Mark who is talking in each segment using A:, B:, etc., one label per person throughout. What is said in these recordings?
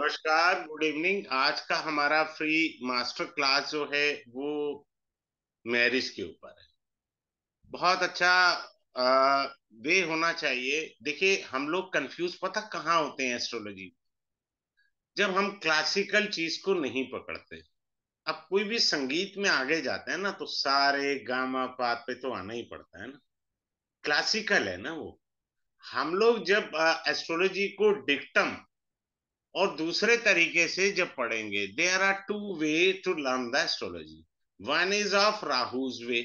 A: नमस्कार good evening आज का हमारा फ्री मास्टर क्लास जो है वो मैरिज के ऊपर है बहुत अच्छा आ, वे होना चाहिए देखिए हम लोग कंफ्यूज पता कहाँ होते हैं एस्ट्रोलॉजी जब हम क्लासिकल चीज को नहीं पकड़ते अब कोई भी संगीत में आगे जाते हैं ना तो सारे गामा पात पे तो आना ही पड़ता है ना क्लासिकल है ना वो हम लोग जब एस्ट्रोलॉजी को डिक्टम और दूसरे तरीके से जब पढ़ेंगे there are two ways to learn the astrology one is of Rahu's way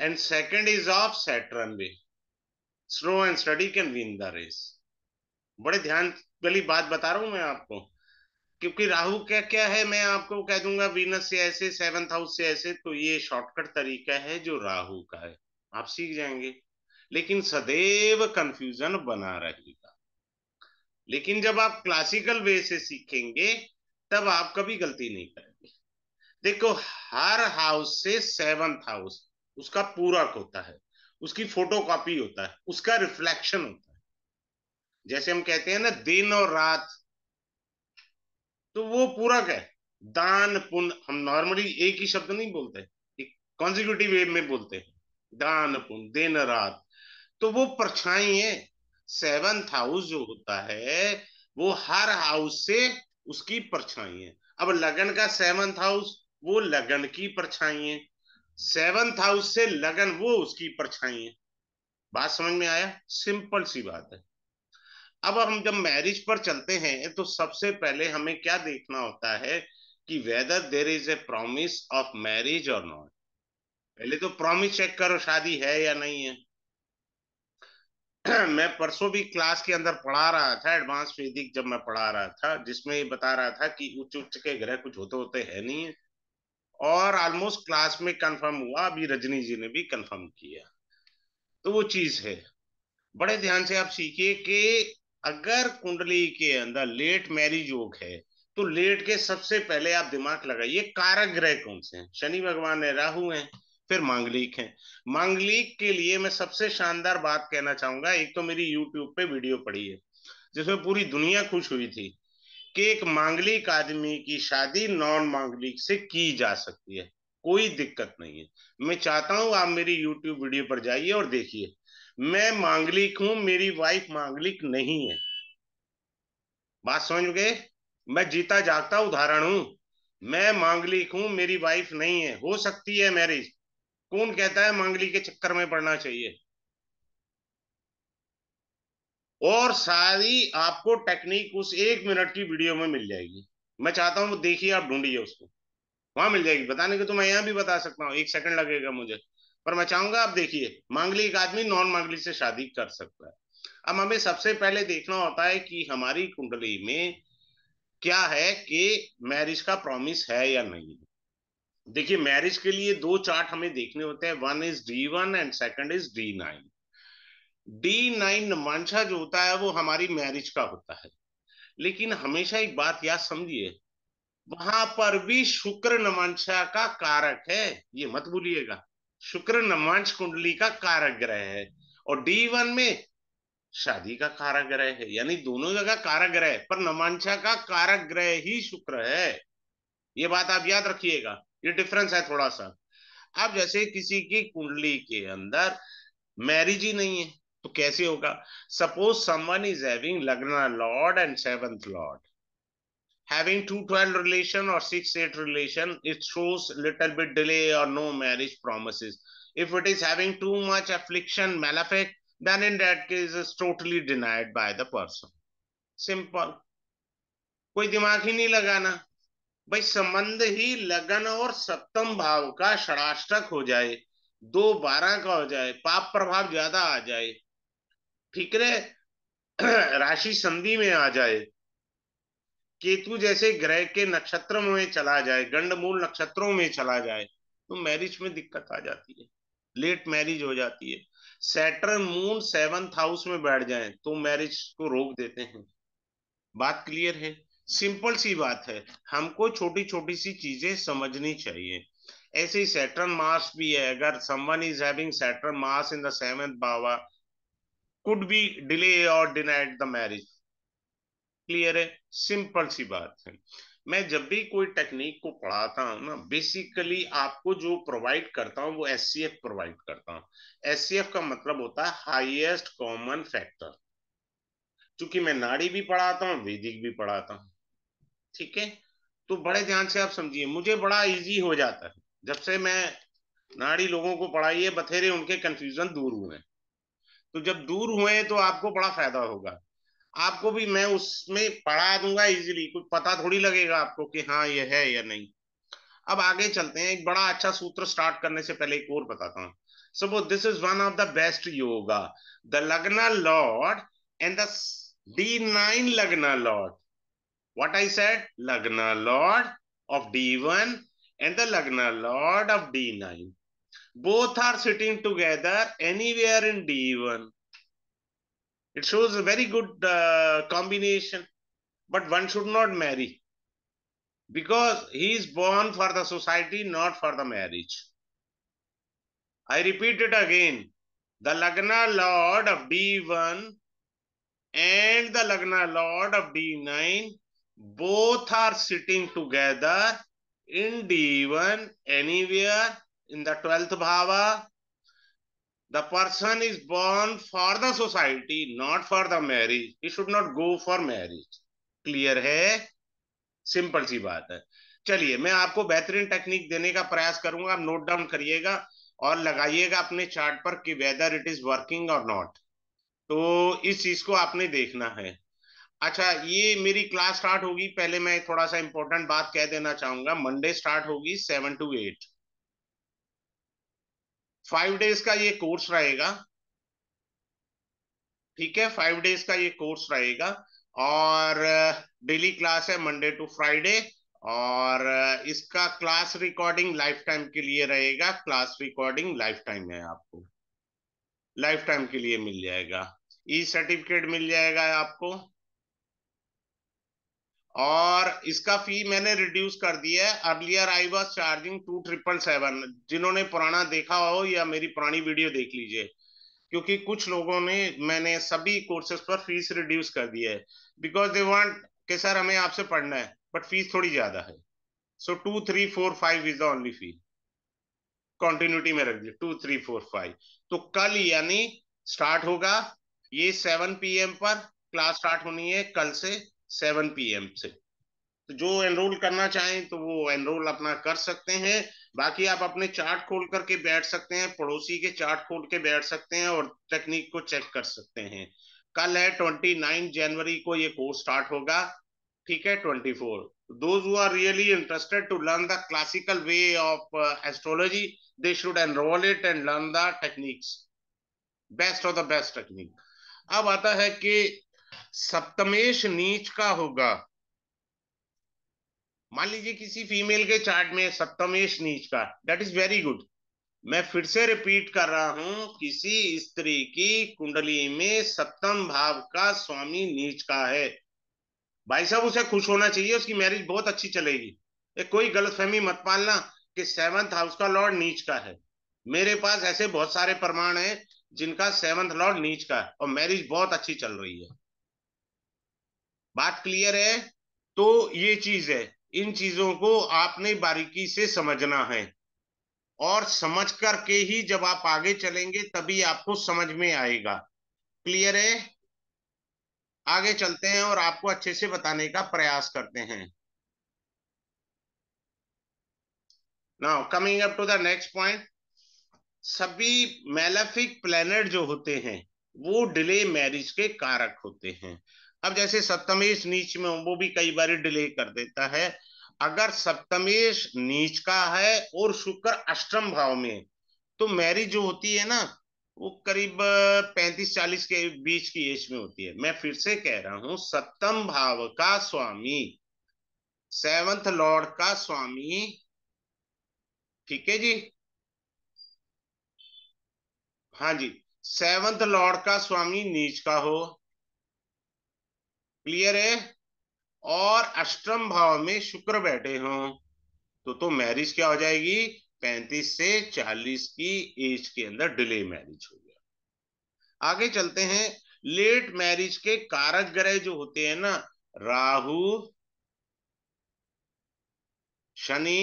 A: and second is of Saturn way slow and study can win the race बड़े ध्यान वाली बात बता रहा हूं मैं आपको क्योंकि राहु क्या क्या है मैं आपको कह दूंगा वीनस से ऐसे सेवंथ हाउस से ऐसे तो ये शॉर्टकट तरीका है जो राहु का है आप सीख जाएंगे लेकिन सदैव कंफ्यूजन बना रही लेकिन जब आप क्लासिकल वे से सीखेंगे तब आप कभी गलती नहीं करेंगे देखो हर हाउस से सेवंथ हाउस उसका पूरक होता है उसकी फोटो कॉपी होता है उसका रिफ्लेक्शन होता है जैसे हम कहते हैं ना दिन और रात तो वो पूरक है दान पुण्य हम नॉर्मली एक ही शब्द नहीं बोलते एक कॉन्जिक्यूटिव वे में बोलते हैं दान पुण्य दिन रात तो वो परछाई है सेवंथ हाउस जो होता है वो हर हाउस से उसकी परछाई है अब लगन का सेवंथ हाउस वो लगन की परछाई है सेवंथ हाउस से लगन वो उसकी परछाई है बात समझ में आया सिंपल सी बात है अब हम जब मैरिज पर चलते हैं तो सबसे पहले हमें क्या देखना होता है कि whether there is a promise of marriage और नॉट पहले तो प्रॉमिस चेक करो शादी है या नहीं है मैं परसों भी क्लास के अंदर पढ़ा रहा था एडवांस वैदिक जब मैं पढ़ा रहा था जिसमें ये बता रहा था कि उच्च उच्च के ग्रह कुछ होते होते है नहीं है और ऑलमोस्ट क्लास में कंफर्म हुआ अभी रजनी जी ने भी कंफर्म किया तो वो चीज है बड़े ध्यान से आप सीखिए कि अगर कुंडली के अंदर लेट मैरिज योग है तो लेट के सबसे पहले आप दिमाग लगाइए कारक ग्रह कौन से हैं शनि भगवान है राहु हैं फिर मांगलिक हैं मांगलिक के लिए मैं सबसे शानदार बात कहना चाहूंगा एक तो मेरी यूट्यूब पे वीडियो पड़ी है जिसमें पूरी दुनिया खुश हुई थी कि एक मांगलिक आदमी की शादी नॉन मांगलिक से की जा सकती है कोई दिक्कत नहीं है मैं चाहता हूं आप मेरी यूट्यूब वीडियो पर जाइए और देखिए मैं मांगलिक हूं मेरी वाइफ मांगलिक नहीं है बात समझ गए मैं जीता जागता उदाहरण हूं मैं मांगलिक हूं मेरी वाइफ नहीं है हो सकती है मैरिज कौन कहता है मांगली के चक्कर में पड़ना चाहिए और सारी आपको टेक्निक उस एक मिनट की वीडियो में मिल जाएगी मैं चाहता वो देखिए आप ढूंढिए उसको वहां मिल जाएगी बताने के तो मैं यहां भी बता सकता हूँ एक सेकंड लगेगा मुझे पर मैं चाहूंगा आप देखिए मांगली एक आदमी नॉन मांगली से शादी कर सकता है अब हमें सबसे पहले देखना होता है कि हमारी कुंडली में क्या है कि मैरिज का प्रॉमिस है या नहीं देखिए मैरिज के लिए दो चार्ट हमें देखने होते हैं one is D one and second is D nine D nine नमांशा जो होता है वो हमारी मैरिज का होता है लेकिन हमेशा एक बात याद समझिए वहां पर भी शुक्र नमांशा का कारक है ये मत भूलिएगा शुक्र नमांश कुंडली का कारक ग्रह है और डी वन में शादी का कारक ग्रह है यानी दोनों जगह कारक ग्रह पर नमांशा का कारक ग्रह ही शुक्र है ये बात आप याद रखिएगा ये डिफरेंस है थोड़ा सा अब जैसे किसी की कुंडली के अंदर मैरिज ही नहीं है तो कैसे होगा suppose someone is having lagna lord and seventh lord having 212 relation or 68 relation it shows little bit delay or no marriage promises if it is having too much affliction malefic then in that case is totally denied by the person simple कोई दिमाग ही नहीं लगाना भाई संबंध ही लगन और सप्तम भाव का षडाष्टक हो जाए दो बारह का हो जाए पाप प्रभाव ज्यादा आ जाए ठीक है राशि संधि में आ जाए केतु जैसे ग्रह के नक्षत्र में चला जाए गंड मूल नक्षत्रों में चला जाए तो मैरिज में दिक्कत आ जाती है लेट मैरिज हो जाती है सैटर्न मून सेवंथ हाउस में बैठ जाए तो मैरिज को रोक देते हैं बात क्लियर है सिंपल सी बात है हमको छोटी छोटी सी चीजें समझनी चाहिए ऐसे ही सैटर्न मास भी है अगर someone is having Saturn Mars in the seventh bhava could be delay और डिनाइड द मैरिज क्लियर है सिंपल सी बात है मैं जब भी कोई टेक्निक को पढ़ाता हूँ ना बेसिकली आपको जो प्रोवाइड करता हूँ वो एस सी एफ प्रोवाइड करता हूँ एस सी एफ का मतलब होता है हाइएस्ट कॉमन फैक्टर क्योंकि मैं नाड़ी भी पढ़ाता हूँ वैदिक भी पढ़ाता हूँ ठीक है तो बड़े ध्यान से आप समझिए मुझे बड़ा इजी हो जाता है जब से मैं नाड़ी लोगों को है बथेरे उनके कंफ्यूजन दूर हुए तो जब दूर हुए तो आपको बड़ा फायदा होगा आपको भी मैं उसमें पढ़ा दूंगा इजीली कुछ पता थोड़ी लगेगा आपको कि हाँ ये है या नहीं अब आगे चलते हैं एक बड़ा अच्छा सूत्र स्टार्ट करने से पहले एक और बताता हूँ सबो this is one of the best yoga the lagna lord and the D nine lagna lord What I said? Lagna Lord of D1 and the Lagna Lord of D9. Both are sitting together anywhere in D1. It shows a very good uh, combination. But one should not marry. Because he is born for the society, not for the marriage. I repeat it again. The Lagna Lord of D1 and the Lagna Lord of D9 both are sitting together in D1 anywhere in the 12th bhava. The person is born for the society, not for the marriage. He should not go for marriage. Clear hai? Simple si baat hai. चलिए मैं आपको बेहतरीन technique देने का प्रयास करूंगा आप note down करिएगा और लगाइएगा अपने चार्ट पर कि वेदर इट इज वर्किंग और नॉट तो इस चीज को आपने देखना है अच्छा ये मेरी क्लास स्टार्ट होगी पहले मैं थोड़ा सा इंपॉर्टेंट बात कह देना चाहूंगा मंडे स्टार्ट होगी seven to eight five days का ये कोर्स रहेगा ठीक है फाइव डेज का ये कोर्स रहेगा और डेली uh, क्लास है मंडे टू फ्राइडे और uh, इसका क्लास रिकॉर्डिंग लाइफ टाइम के लिए रहेगा क्लास रिकॉर्डिंग लाइफ टाइम है आपको लाइफ टाइम के लिए मिल जाएगा ई सर्टिफिकेट मिल जाएगा आपको और इसका फी मैंने रिड्यूस कर दिया है earlier I was charging two triple seven जिन्होंने पुराना देखा हो या मेरी पुरानी वीडियो देख लीजिए क्योंकि कुछ लोगों ने मैंने सभी कोर्सेज पर फीस रिड्यूस कर दी है बिकॉज दे वांट के सर हमें आपसे पढ़ना है बट फीस थोड़ी ज्यादा है so two three four five is the only fee continuity में रख दी टू थ्री फोर फाइव तो कल यानी स्टार्ट होगा ये सेवन पी पर क्लास स्टार्ट होनी है कल से सेवन पीएम से तो जो एनरोल करना चाहें तो वो एनरोल अपना कर सकते हैं बाकी आप अपने चार्ट खोल करके बैठ सकते हैं पड़ोसी के चार्ट खोल के बैठ सकते हैं और टेक्निक को चेक कर सकते हैं कल है ट्वेंटी नाइन जनवरी को ये कोर्स स्टार्ट होगा ठीक है twenty four those who are really interested to learn the classical way of uh, astrology they should enroll it and learn the techniques best of the best अब आता है कि सप्तमेश नीच का होगा मान लीजिए किसी फीमेल के चार्ट में सप्तमेश नीच का दैट इज वेरी गुड मैं फिर से रिपीट कर रहा हूं किसी स्त्री की कुंडली में सप्तम भाव का स्वामी नीच का है भाई साहब उसे खुश होना चाहिए उसकी मैरिज बहुत अच्छी चलेगी एक कोई गलतफहमी मत पालना कि सेवंथ हाउस का लॉर्ड नीच का है मेरे पास ऐसे बहुत सारे प्रमाण हैं जिनका सेवंथ लॉर्ड नीच का है और मैरिज बहुत अच्छी चल रही है बात क्लियर है तो ये चीज है इन चीजों को आपने बारीकी से समझना है और समझ करके ही जब आप आगे चलेंगे तभी आपको समझ में आएगा क्लियर है आगे चलते हैं और आपको अच्छे से बताने का प्रयास करते हैं now coming up to the next point सभी मेलेफिक प्लैनेट जो होते हैं वो डिले मैरिज के कारक होते हैं अब जैसे सप्तमेश नीच में वो भी कई बार डिले कर देता है अगर सप्तमेश नीच का है और शुक्र अष्टम भाव में तो मैरिज जो होती है ना वो करीब पैंतीस चालीस के बीच की एज में होती है मैं फिर से कह रहा हूं सप्तम भाव का स्वामी सेवंथ लॉर्ड का स्वामी ठीक है जी हाँ जी सेवंथ लॉर्ड का स्वामी नीच का हो क्लियर है और अष्टम भाव में शुक्र बैठे हों तो तो मैरिज क्या हो जाएगी पैंतीस से चालीस की एज के अंदर डिले मैरिज हो गया आगे चलते हैं लेट मैरिज के कारक ग्रह जो होते हैं ना राहु शनि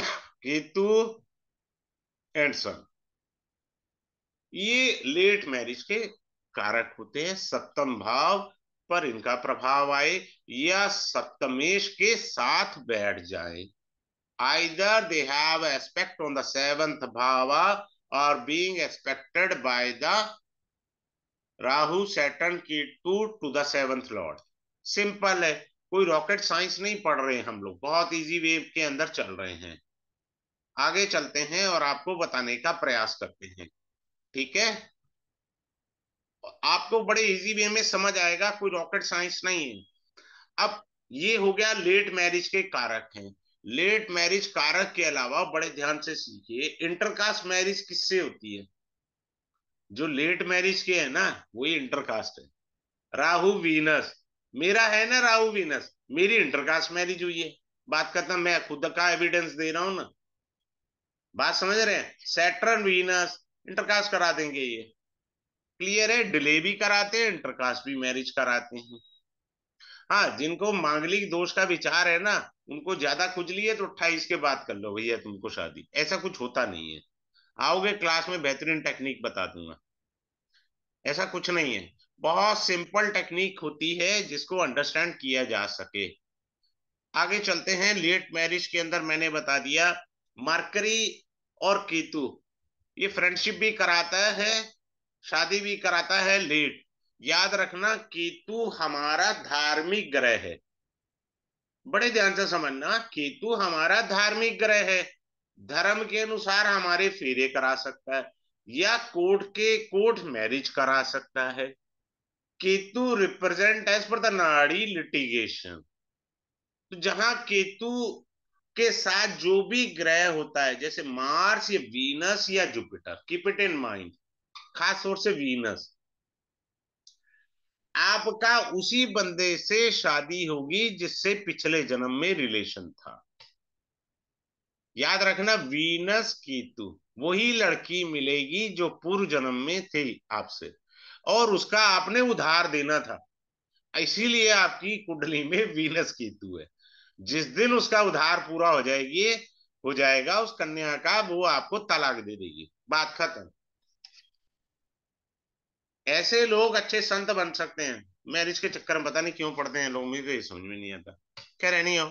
A: केतु एंड सन ये लेट मैरिज के कारक होते हैं सप्तम भाव पर इनका प्रभाव आए या सप्तमेश के साथ बैठ जाए either they have aspect on the seventh bhava और being expected by the Rahu Saturn की to to the seventh lord simple है कोई रॉकेट साइंस नहीं पढ़ रहे हम लोग बहुत इजी वे के अंदर चल रहे हैं आगे चलते हैं और आपको बताने का प्रयास करते हैं ठीक है आपको बड़े इजी वे में समझ आएगा कोई रॉकेट साइंस नहीं है अब ये हो गया लेट मैरिज के कारक हैं लेट मैरिज कारक के अलावा बड़े ध्यान से सीखिए इंटरकास्ट मैरिज किससे होती है जो लेट मैरिज के है ना वही इंटरकास्ट है राहु वीनस मेरा है ना राहु वीनस मेरी इंटरकास्ट मैरिज हुई है बात करता मैं खुद का एविडेंस दे रहा हूं ना बात समझ रहे हैं सैटर्न वीनस इंटरकास्ट करा देंगे ये क्लियर है डिले भी कराते हैं इंटरकास्ट भी मैरिज कराते हैं हाँ जिनको मांगलिक दोष का विचार है ना उनको ज्यादा खुजली है तो अट्ठाईस के बाद कर लो भैया तुमको शादी ऐसा कुछ होता नहीं है आओगे क्लास में बेहतरीन टेक्निक बता दूंगा ऐसा कुछ नहीं है बहुत सिंपल टेक्निक होती है जिसको अंडरस्टैंड किया जा सके आगे चलते हैं लेट मैरिज के अंदर मैंने बता दिया मार्करी और केतु ये फ्रेंडशिप भी कराता है शादी भी कराता है लेट याद रखना केतु हमारा धार्मिक ग्रह है बड़े ध्यान से समझना केतु हमारा धार्मिक ग्रह है धर्म के अनुसार हमारे फेरे करा सकता है या कोर्ट के कोर्ट मैरिज करा सकता है Ketu represent as per the nadi litigation तो जहां केतु के साथ जो भी ग्रह होता है जैसे मार्स या वीनस या Jupiter keep it in mind खास तौर से वीनस आपका उसी बंदे से शादी होगी जिससे पिछले जन्म में रिलेशन था याद रखना वीनस केतु वही लड़की मिलेगी जो पूर्व जन्म में थी आपसे और उसका आपने उधार देना था इसीलिए आपकी कुंडली में वीनस केतु है जिस दिन उसका उधार पूरा हो जाएगी हो जाएगा उस कन्या का वो आपको तलाक दे देगी बात खत्म ऐसे लोग अच्छे संत बन सकते हैं मैरिज के चक्कर में पता नहीं क्यों पढ़ते हैं लोग मुझे तो समझ में नहीं आता कह रहे नहीं हो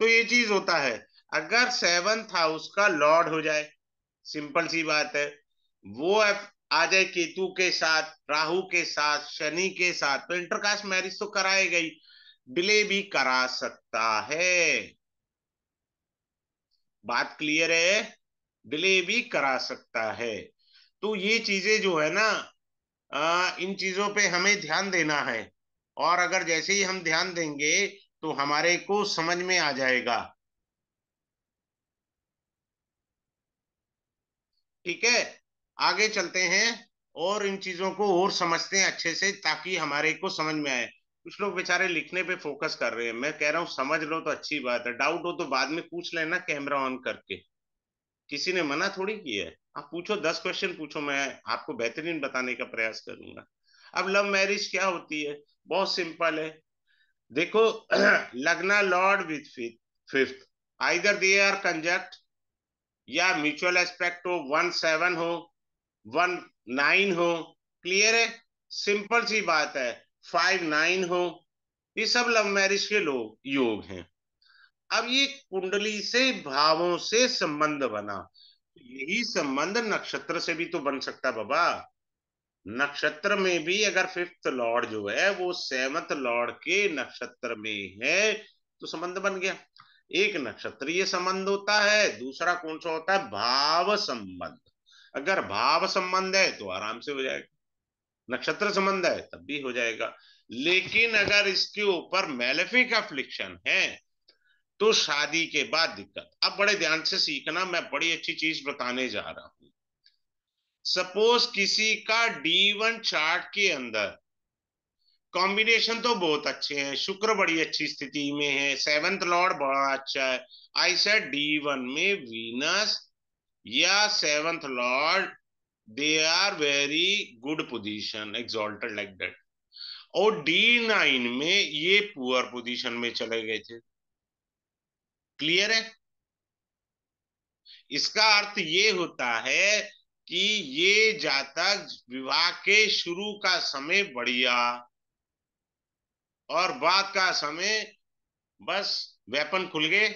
A: तो ये चीज होता है अगर सेवंथ हाउस का लॉर्ड हो जाए सिंपल सी बात है वो आ जाए केतु के साथ राहु के साथ शनि के साथ तो इंटरकास्ट मैरिज तो कराए गई डिले भी करा सकता है बात क्लियर है डिले भी करा सकता है तो ये चीजें जो है ना इन चीजों पे हमें ध्यान देना है और अगर जैसे ही हम ध्यान देंगे तो हमारे को समझ में आ जाएगा ठीक है आगे चलते हैं और इन चीजों को और समझते हैं अच्छे से ताकि हमारे को समझ में आए कुछ लोग बेचारे लिखने पे फोकस कर रहे हैं मैं कह रहा हूं समझ लो तो अच्छी बात है डाउट हो तो बाद में पूछ लेना कैमरा ऑन करके किसी ने मना थोड़ी किया है आप पूछो दस क्वेश्चन पूछो मैं आपको बेहतरीन बताने का प्रयास करूंगा अब लव मैरिज क्या होती है बहुत सिंपल है देखो lagna lord with fifth either they are conjunct या म्यूचुअल एस्पेक्ट हो वन सेवन हो वन नाइन हो क्लियर है सिंपल सी बात है फाइव नाइन हो ये सब लव मैरिज के लोग योग हैं अब ये कुंडली से भावों से संबंध बना तो यही संबंध नक्षत्र से भी तो बन सकता बाबा नक्षत्र में भी अगर फिफ्थ लॉर्ड जो है वो सेवंथ लॉर्ड के नक्षत्र में है तो संबंध बन गया एक नक्षत्रीय संबंध होता है दूसरा कौन सा होता है भाव संबंध अगर भाव संबंध है तो आराम से हो जाएगा नक्षत्र संबंध है तब भी हो जाएगा लेकिन अगर इसके ऊपर मेलेफिक अफ्लिक्शन है तो शादी के बाद दिक्कत अब बड़े ध्यान से सीखना मैं बड़ी अच्छी चीज बताने जा रहा हूं सपोज किसी का डी वन चार्ट के अंदर कॉम्बिनेशन तो बहुत अच्छे हैं शुक्र बड़ी अच्छी स्थिति में है सेवंथ लॉर्ड बड़ा अच्छा है आई सेड डी वन में वीनस या seventh lord they are very good position exalted like that और डी नाइन में ये पुअर पोजीशन में चले गए थे क्लियर है इसका अर्थ ये होता है कि ये जातक विवाह के शुरू का समय बढ़िया और बाद का समय बस वेपन खुल गए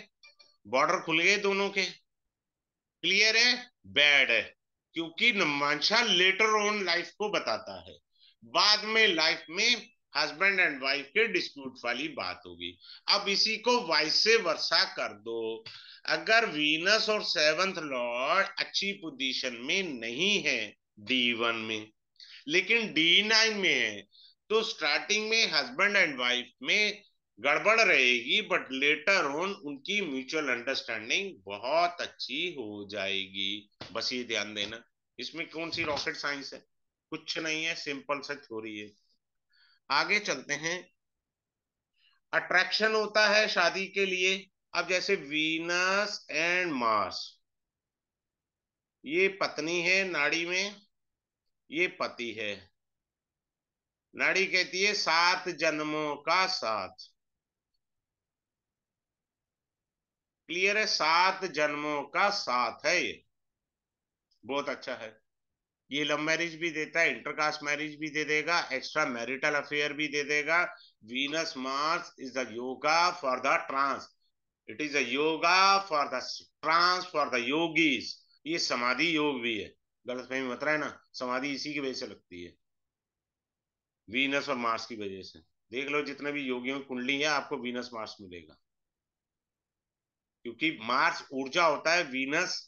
A: बॉर्डर खुल गए दोनों के क्लियर है बैड है क्योंकि नमांशा लेटर ऑन लाइफ को बताता है बाद में लाइफ में हस्बैंड एंड वाइफ के डिस्प्यूट वाली बात होगी अब इसी को वाइस से वर्षा कर दो अगर वीनस और सेवंथ लॉर्ड अच्छी पोजीशन में नहीं है डी वन में लेकिन डी नाइन में है तो स्टार्टिंग में हस्बैंड एंड वाइफ में गड़बड़ रहेगी बट लेटर ऑन उनकी म्यूचुअल अंडरस्टैंडिंग बहुत अच्छी हो जाएगी बस ये ध्यान देना इसमें कौन सी रॉकेट साइंस है कुछ नहीं है सिंपल सा रही है आगे चलते हैं अट्रैक्शन होता है शादी के लिए अब जैसे वीनस एंड मार्स ये पत्नी है नाड़ी में ये पति है नाड़ी कहती है सात जन्मों का साथ क्लियर है सात जन्मों का साथ है ये बहुत अच्छा है ये लव मैरिज भी देता है इंटरकास्ट मैरिज भी दे देगा एक्स्ट्रा मैरिटल अफेयर भी दे देगा Venus Mars is the yoga for the trance it is a yoga for the trance for the yogis ये समाधि योग भी है गलत फहमी मत रहा है ना समाधि इसी की वजह से लगती है वीनस और मार्स की वजह से देख लो जितने भी योगियों की कुंडली है आपको वीनस मार्स मिलेगा क्योंकि मार्स ऊर्जा होता है वीनस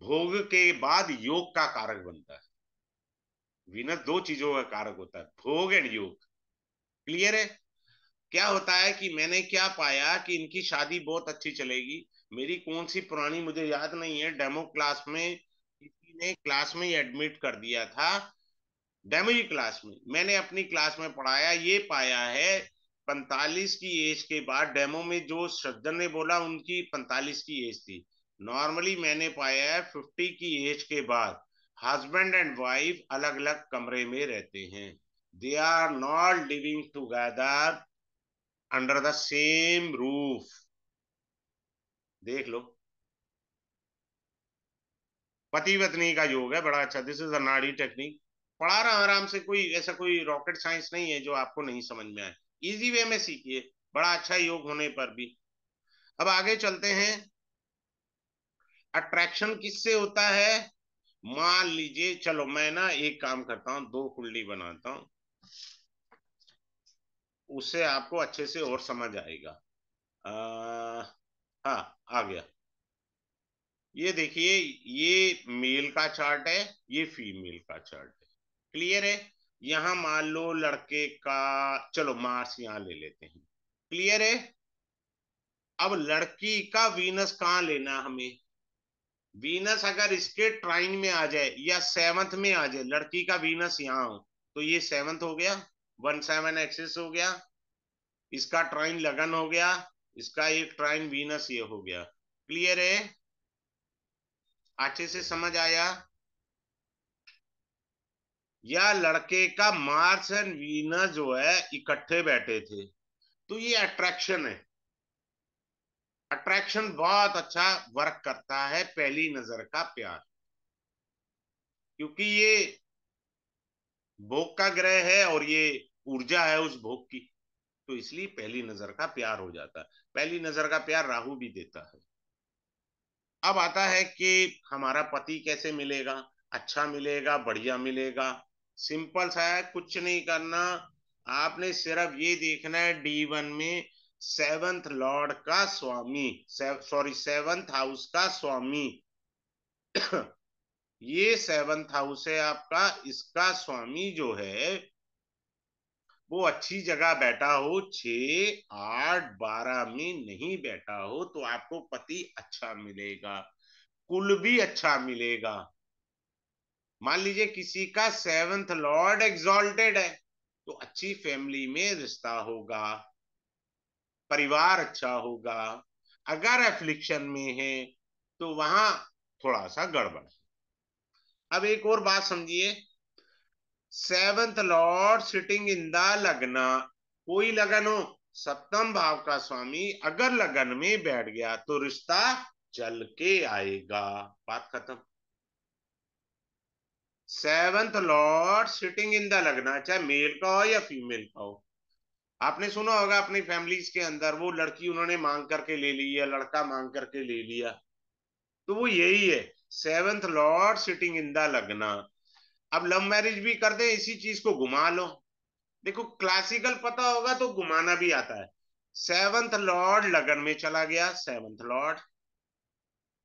A: भोग के बाद योग का कारक बनता है विनस दो चीजों का कारक होता है भोग एंड योग क्लियर है क्या होता है कि मैंने क्या पाया कि इनकी शादी बहुत अच्छी चलेगी मेरी कौन सी पुरानी मुझे याद नहीं है डेमो क्लास में किसी ने क्लास में एडमिट कर दिया था डेमो की क्लास में मैंने अपनी क्लास में पढ़ाया ये पाया है पैंतालीस की एज के बाद डेमो में जो सज्जन ने बोला उनकी पैंतालीस की एज थी नॉर्मली मैंने पाया है फिफ्टी की एज के बाद हस्बैंड एंड वाइफ अलग अलग कमरे में रहते हैं they are not living together under the same roof देख लो पति पत्नी का योग है बड़ा अच्छा दिस इज अ नाड़ी टेक्निक पढ़ा रहा आराम से कोई ऐसा कोई रॉकेट साइंस नहीं है जो आपको नहीं समझ में आए इजी वे में सीखिए बड़ा अच्छा योग होने पर भी अब आगे चलते हैं अट्रैक्शन किससे होता है मान लीजिए चलो मैं ना एक काम करता हूं दो कुंडली बनाता हूं उससे आपको अच्छे से और समझ आएगा हा हाँ आ गया ये देखिए ये मेल का चार्ट है ये फीमेल का चार्ट है क्लियर है यहां मान लो लड़के का चलो मार्स यहां ले लेते हैं क्लियर है अब लड़की का वीनस कहां लेना हमें वीनस अगर इसके ट्राइन में आ जाए या सेवंथ में आ जाए लड़की का वीनस यहाँ हो तो ये सेवंथ हो गया वन सेवन एक्सेस हो गया इसका ट्राइन लगन हो गया इसका एक ट्राइन वीनस ये हो गया क्लियर है अच्छे से समझ आया या लड़के का मार्स एंड वीनस जो है इकट्ठे बैठे थे तो ये अट्रैक्शन है अट्रैक्शन बहुत अच्छा वर्क करता है पहली नजर का प्यार क्योंकि ये भोग का ग्रह है और ये ऊर्जा है उस भोग की तो इसलिए पहली नजर का प्यार हो जाता है पहली नजर का प्यार राहु भी देता है अब आता है कि हमारा पति कैसे मिलेगा अच्छा मिलेगा बढ़िया मिलेगा सिंपल सा है कुछ नहीं करना आपने सिर्फ ये देखना है डी वन में सेवंथ लॉर्ड का स्वामी सॉरी सेवंथ हाउस का स्वामी ये सेवंथ हाउस है आपका इसका स्वामी जो है वो अच्छी जगह बैठा हो छ आठ बारह में नहीं बैठा हो तो आपको पति अच्छा मिलेगा कुल भी अच्छा मिलेगा मान लीजिए किसी का सेवंथ लॉर्ड एग्जॉल्टेड है तो अच्छी फैमिली में रिश्ता होगा परिवार अच्छा होगा अगर एफ्लिक्शन में है तो वहां थोड़ा सा गड़बड़ है अब एक और बात समझिए seventh lord sitting in the lagna कोई लगन हो सप्तम भाव का स्वामी अगर लगन में बैठ गया तो रिश्ता चल के आएगा बात खत्म seventh lord sitting in the lagna चाहे मेल का हो या फीमेल का हो आपने सुना होगा अपनी फैमिलीज के अंदर वो लड़की उन्होंने मांग करके ले ली या लड़का मांग करके ले लिया तो वो यही है seventh lord sitting in the lagna अब लव मैरिज भी कर दे इसी चीज को घुमा लो देखो क्लासिकल पता होगा तो घुमाना भी आता है सेवंथ लॉर्ड लगन में चला गया सेवंथ लॉर्ड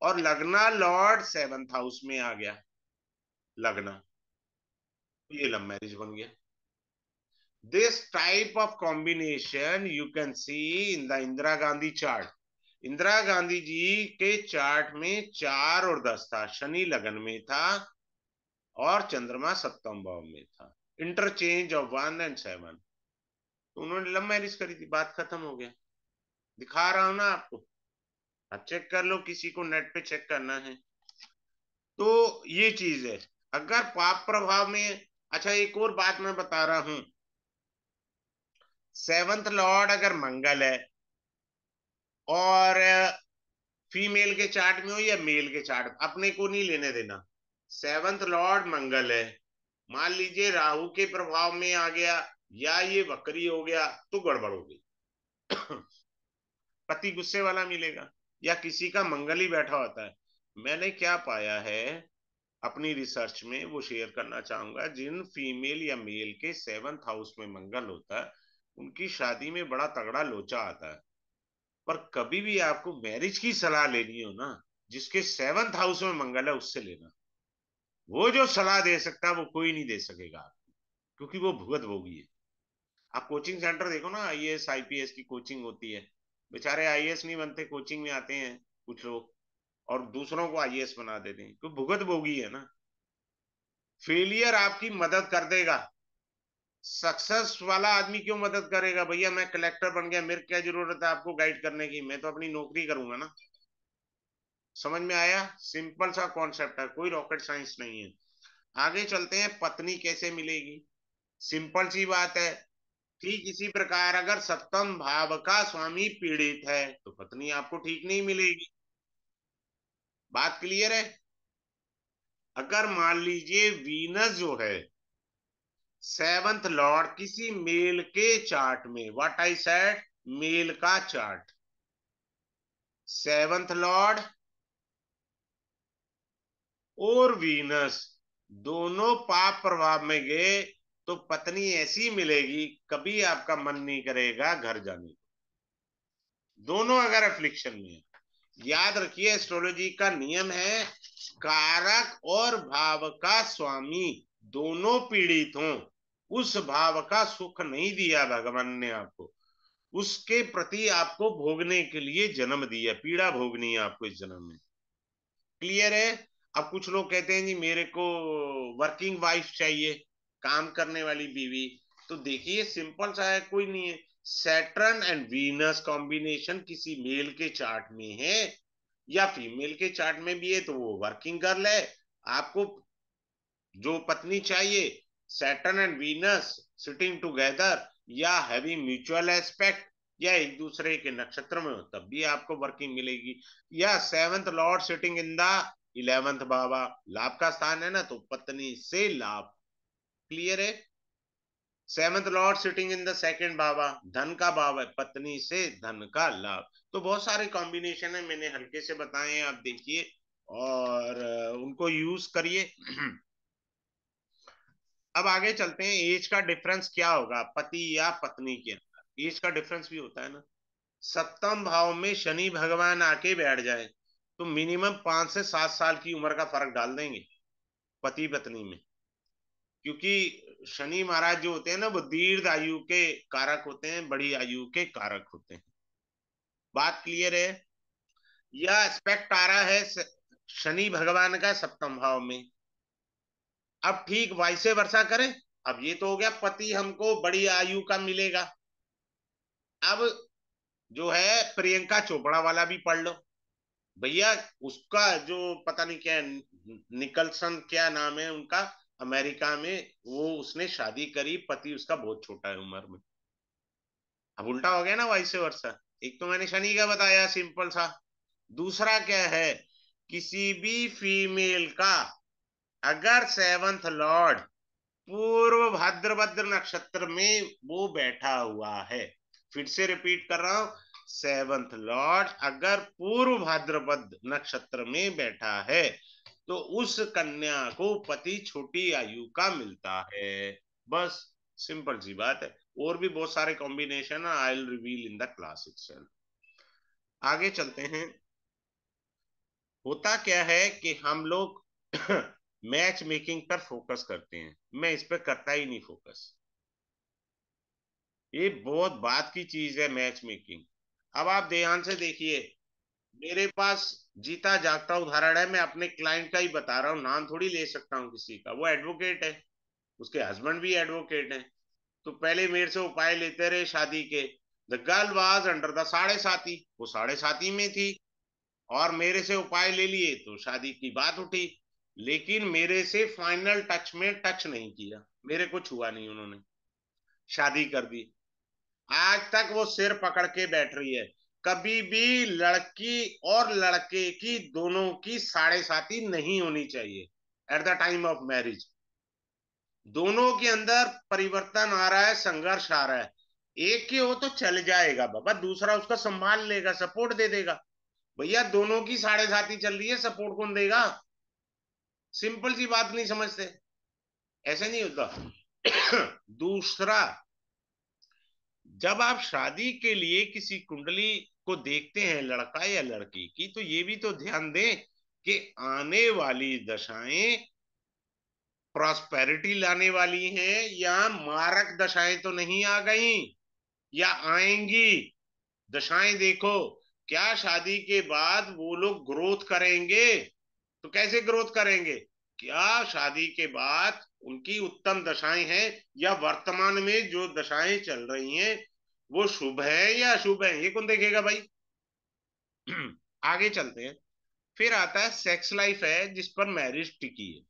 A: और लगना लॉर्ड सेवंथ हाउस में आ गया लगना ये लव मैरिज बन गया This type of combination you can see in the Indira Gandhi chart. Indira Gandhi जी के चार्ट में चार और दस था शनि लगन में था और चंद्रमा सप्तम भाव में था interchange of one and seven तो उन्होंने लव मैरिज करी थी बात खत्म हो गया दिखा रहा हूं ना आपको आप चेक कर लो किसी को नेट पे चेक करना है तो ये चीज है अगर पाप प्रभाव में अच्छा एक और बात मैं बता रहा हूं सेवंथ लॉर्ड अगर मंगल है और फीमेल के चार्ट में हो या मेल के चार्ट अपने को नहीं लेने देना सेवंथ लॉर्ड मंगल है मान लीजिए राहु के प्रभाव में आ गया या ये वक्री हो गया तो गड़बड़ हो गई पति गुस्से वाला मिलेगा या किसी का मंगल ही बैठा होता है मैंने क्या पाया है अपनी रिसर्च में वो शेयर करना चाहूंगा जिन फीमेल या मेल के सेवंथ हाउस में मंगल होता है उनकी शादी में बड़ा तगड़ा लोचा आता है पर कभी भी आपको मैरिज की सलाह लेनी हो ना जिसके सेवंथ हाउस में मंगल है उससे लेना वो जो सलाह दे सकता है वो कोई नहीं दे सकेगा आपको क्योंकि वो भुगत भोगी है आप कोचिंग सेंटर देखो ना I I S P S की कोचिंग होती है बेचारे आई एस नहीं बनते कोचिंग में आते हैं कुछ लोग और दूसरों को आई एस बना देते हैं क्योंकि तो भुगत भोगी है ना फेलियर आपकी मदद कर देगा सक्सेस वाला आदमी क्यों मदद करेगा भैया मैं कलेक्टर बन गया मेरे क्या जरूरत है आपको गाइड करने की मैं तो अपनी नौकरी करूंगा ना समझ में आया सिंपल सा कॉन्सेप्ट है कोई रॉकेट साइंस नहीं है आगे चलते हैं पत्नी कैसे मिलेगी सिंपल सी बात है ठीक इसी प्रकार अगर सप्तम भाव का स्वामी पीड़ित है तो पत्नी आपको ठीक नहीं मिलेगी बात क्लियर है अगर मान लीजिए वीनस जो है सेवंथ लॉर्ड किसी मेल के चार्ट में व्हाट आई सेड मेल का चार्ट सेवंथ लॉर्ड और वीनस दोनों पाप प्रभाव में गए तो पत्नी ऐसी मिलेगी कभी आपका मन नहीं करेगा घर जाने को दोनों अगर अफ्लिक्शन में है याद रखिए एस्ट्रोलॉजी का नियम है कारक और भाव का स्वामी दोनों पीड़ित हों उस भाव का सुख नहीं दिया भगवान ने आपको उसके प्रति आपको भोगने के लिए जन्म दिया पीड़ा भोगनी है आपको इस जन्म में क्लियर है अब कुछ लोग कहते हैं जी मेरे को वर्किंग वाइफ चाहिए काम करने वाली बीवी तो देखिए सिंपल सा है कोई नहीं है सैटर्न एंड वीनस कॉम्बिनेशन किसी मेल के चार्ट में है या फीमेल के चार्ट में भी है तो वो वर्किंग गर्ल है आपको जो पत्नी चाहिए Saturn and Venus sitting together या हैवी म्यूचुअल एस्पेक्ट या एक दूसरे के नक्षत्र में हो तब भी आपको वर्किंग मिलेगी या seventh lord sitting in the eleventh bhava लाभ का स्थान है ना तो पत्नी से लाभ क्लियर है seventh lord sitting in the second bhava धन का बाबा पत्नी से धन का लाभ तो बहुत सारे कॉम्बिनेशन है मैंने हल्के से बताए हैं आप देखिए और उनको यूज करिए अब आगे चलते हैं एज का डिफरेंस क्या होगा पति या पत्नी के अंदर एज का डिफरेंस भी होता है ना सप्तम भाव में शनि भगवान आके बैठ जाए तो मिनिमम पांच से सात साल की उम्र का फर्क डाल देंगे पति पत्नी में क्योंकि शनि महाराज जो होते हैं ना वो दीर्घ आयु के कारक होते हैं बड़ी आयु के कारक होते हैं बात क्लियर है यह एस्पेक्ट आ रहा है शनि भगवान का सप्तम भाव में अब ठीक वैसे वर्षा करें अब ये तो हो गया पति हमको बड़ी आयु का मिलेगा अब जो है प्रियंका चोपड़ा वाला भी पढ़ लो भैया उसका जो पता नहीं क्या निकलसन क्या नाम है उनका अमेरिका में वो उसने शादी करी पति उसका बहुत छोटा है उम्र में अब उल्टा हो गया ना वैसे वर्षा एक तो मैंने शनि का बताया सिंपल सा दूसरा क्या है किसी भी फीमेल का अगर सेवंथ लॉर्ड पूर्व भाद्रभद्र नक्षत्र में वो बैठा हुआ है फिर से रिपीट कर रहा हूं सेवंथ लॉर्ड अगर पूर्व भाद्रपद नक्षत्र में बैठा है तो उस कन्या को पति छोटी आयु का मिलता है बस सिंपल सी बात है और भी बहुत सारे कॉम्बिनेशन है I reveal in the class आगे चलते हैं होता क्या है कि हम लोग मैच मेकिंग पर फोकस करते हैं मैं इस पर करता ही नहीं फोकस ये बहुत बात की चीज है मैच मेकिंग अब आप ध्यान से देखिए मेरे पास जीता जागता उदाहरण है मैं अपने क्लाइंट का ही बता रहा हूँ नाम थोड़ी ले सकता हूँ किसी का वो एडवोकेट है उसके हस्बैंड भी एडवोकेट है तो पहले मेरे से उपाय लेते रहे शादी के the girl was under the साढ़े साथी वो साढ़े साथी में थी और मेरे से उपाय ले लिए तो शादी की बात उठी लेकिन मेरे से फाइनल टच में टच नहीं किया मेरे को छुआ नहीं उन्होंने शादी कर दी आज तक वो सिर पकड़ के बैठ रही है कभी भी लड़की और लड़के की दोनों की साढ़े साथी नहीं होनी चाहिए at the time of marriage दोनों के अंदर परिवर्तन आ रहा है संघर्ष आ रहा है एक के हो तो चल जाएगा बाबा दूसरा उसका संभाल लेगा सपोर्ट दे देगा भैया दोनों की साढ़े साथी चल रही है सपोर्ट कौन देगा सिंपल सी बात नहीं समझते ऐसे नहीं होता दूसरा जब आप शादी के लिए किसी कुंडली को देखते हैं लड़का या लड़की की तो ये भी तो ध्यान दें कि आने वाली दशाएं प्रॉस्पेरिटी लाने वाली हैं या मारक दशाएं तो नहीं आ गई या आएंगी दशाएं देखो क्या शादी के बाद वो लोग ग्रोथ करेंगे तो कैसे ग्रोथ करेंगे क्या शादी के बाद उनकी उत्तम दशाएं हैं या वर्तमान में जो दशाएं चल रही हैं वो शुभ है या अशुभ है ये कौन देखेगा भाई आगे चलते हैं फिर आता है सेक्स लाइफ है जिस पर मैरिज टिकी है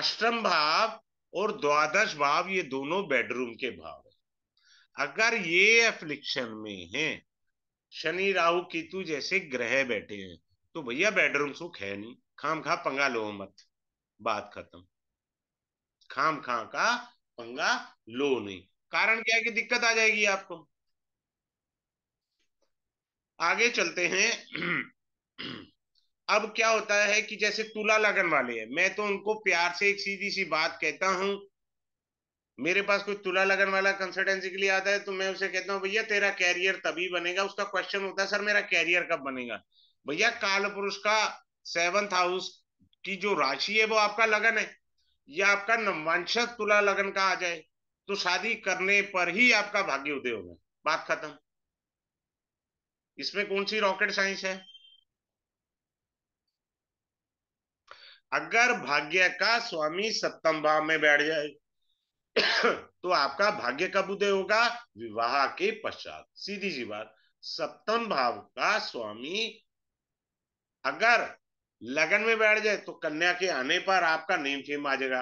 A: अष्टम भाव और द्वादश भाव ये दोनों बेडरूम के भाव है अगर ये एफ्लिक्शन में है शनि राहु केतु जैसे ग्रह बैठे हैं तो भैया बेडरूम सुख है नहीं खाम खा पंगा लो मत बात खत्म खाम खा का पंगा लो नहीं कारण क्या है कि दिक्कत आ जाएगी आपको आगे चलते हैं अब क्या होता है कि जैसे तुला लगन वाले हैं मैं तो उनको प्यार से एक सीधी सी बात कहता हूं मेरे पास कोई तुला लगन वाला कंसल्टेंसी के लिए आता है तो मैं उसे कहता हूँ भैया तेरा कैरियर तभी बनेगा उसका क्वेश्चन होता है सर मेरा कैरियर कब बनेगा भैया काल पुरुष का सेवंथ हाउस की जो राशि है वो आपका लगन है या आपका नवांशक तुला लगन का आ जाए तो शादी करने पर ही आपका भाग्य उदय होगा बात खत्म इसमें कौन सी रॉकेट साइंस है अगर भाग्य का स्वामी सप्तम भाव में बैठ जाए तो आपका भाग्य कब उदय होगा विवाह के पश्चात सीधी सी बात सप्तम भाव का स्वामी अगर लगन में बैठ जाए तो कन्या के आने पर आपका नेम फेम आ जाएगा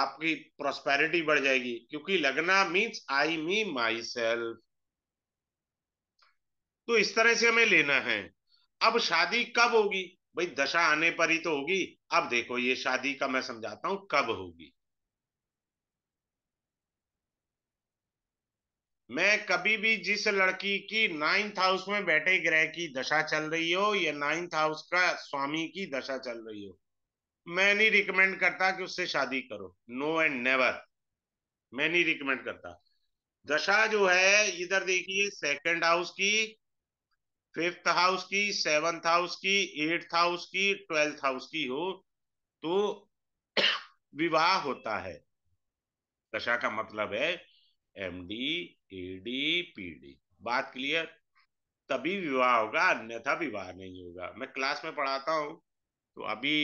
A: आपकी प्रोस्पेरिटी बढ़ जाएगी क्योंकि लगना means I me my self तो इस तरह से हमें लेना है अब शादी कब होगी भाई दशा आने पर ही तो होगी अब देखो ये शादी का मैं समझाता हूं कब होगी मैं कभी भी जिस लड़की की नाइन्थ हाउस में बैठे ग्रह की दशा चल रही हो या नाइन्थ हाउस का स्वामी की दशा चल रही हो मैं नहीं रिकमेंड करता कि उससे शादी करो नो एंड नेवर मैं नहीं रिकमेंड करता दशा जो है इधर देखिए सेकंड हाउस की फिफ्थ हाउस की सेवंथ हाउस की एट्थ हाउस की ट्वेल्थ हाउस की हो तो विवाह होता है दशा का मतलब है एमडी ईडी पीडी बात क्लियर तभी विवाह होगा अन्यथा विवाह नहीं होगा मैं क्लास में पढ़ाता हूँ तो अभी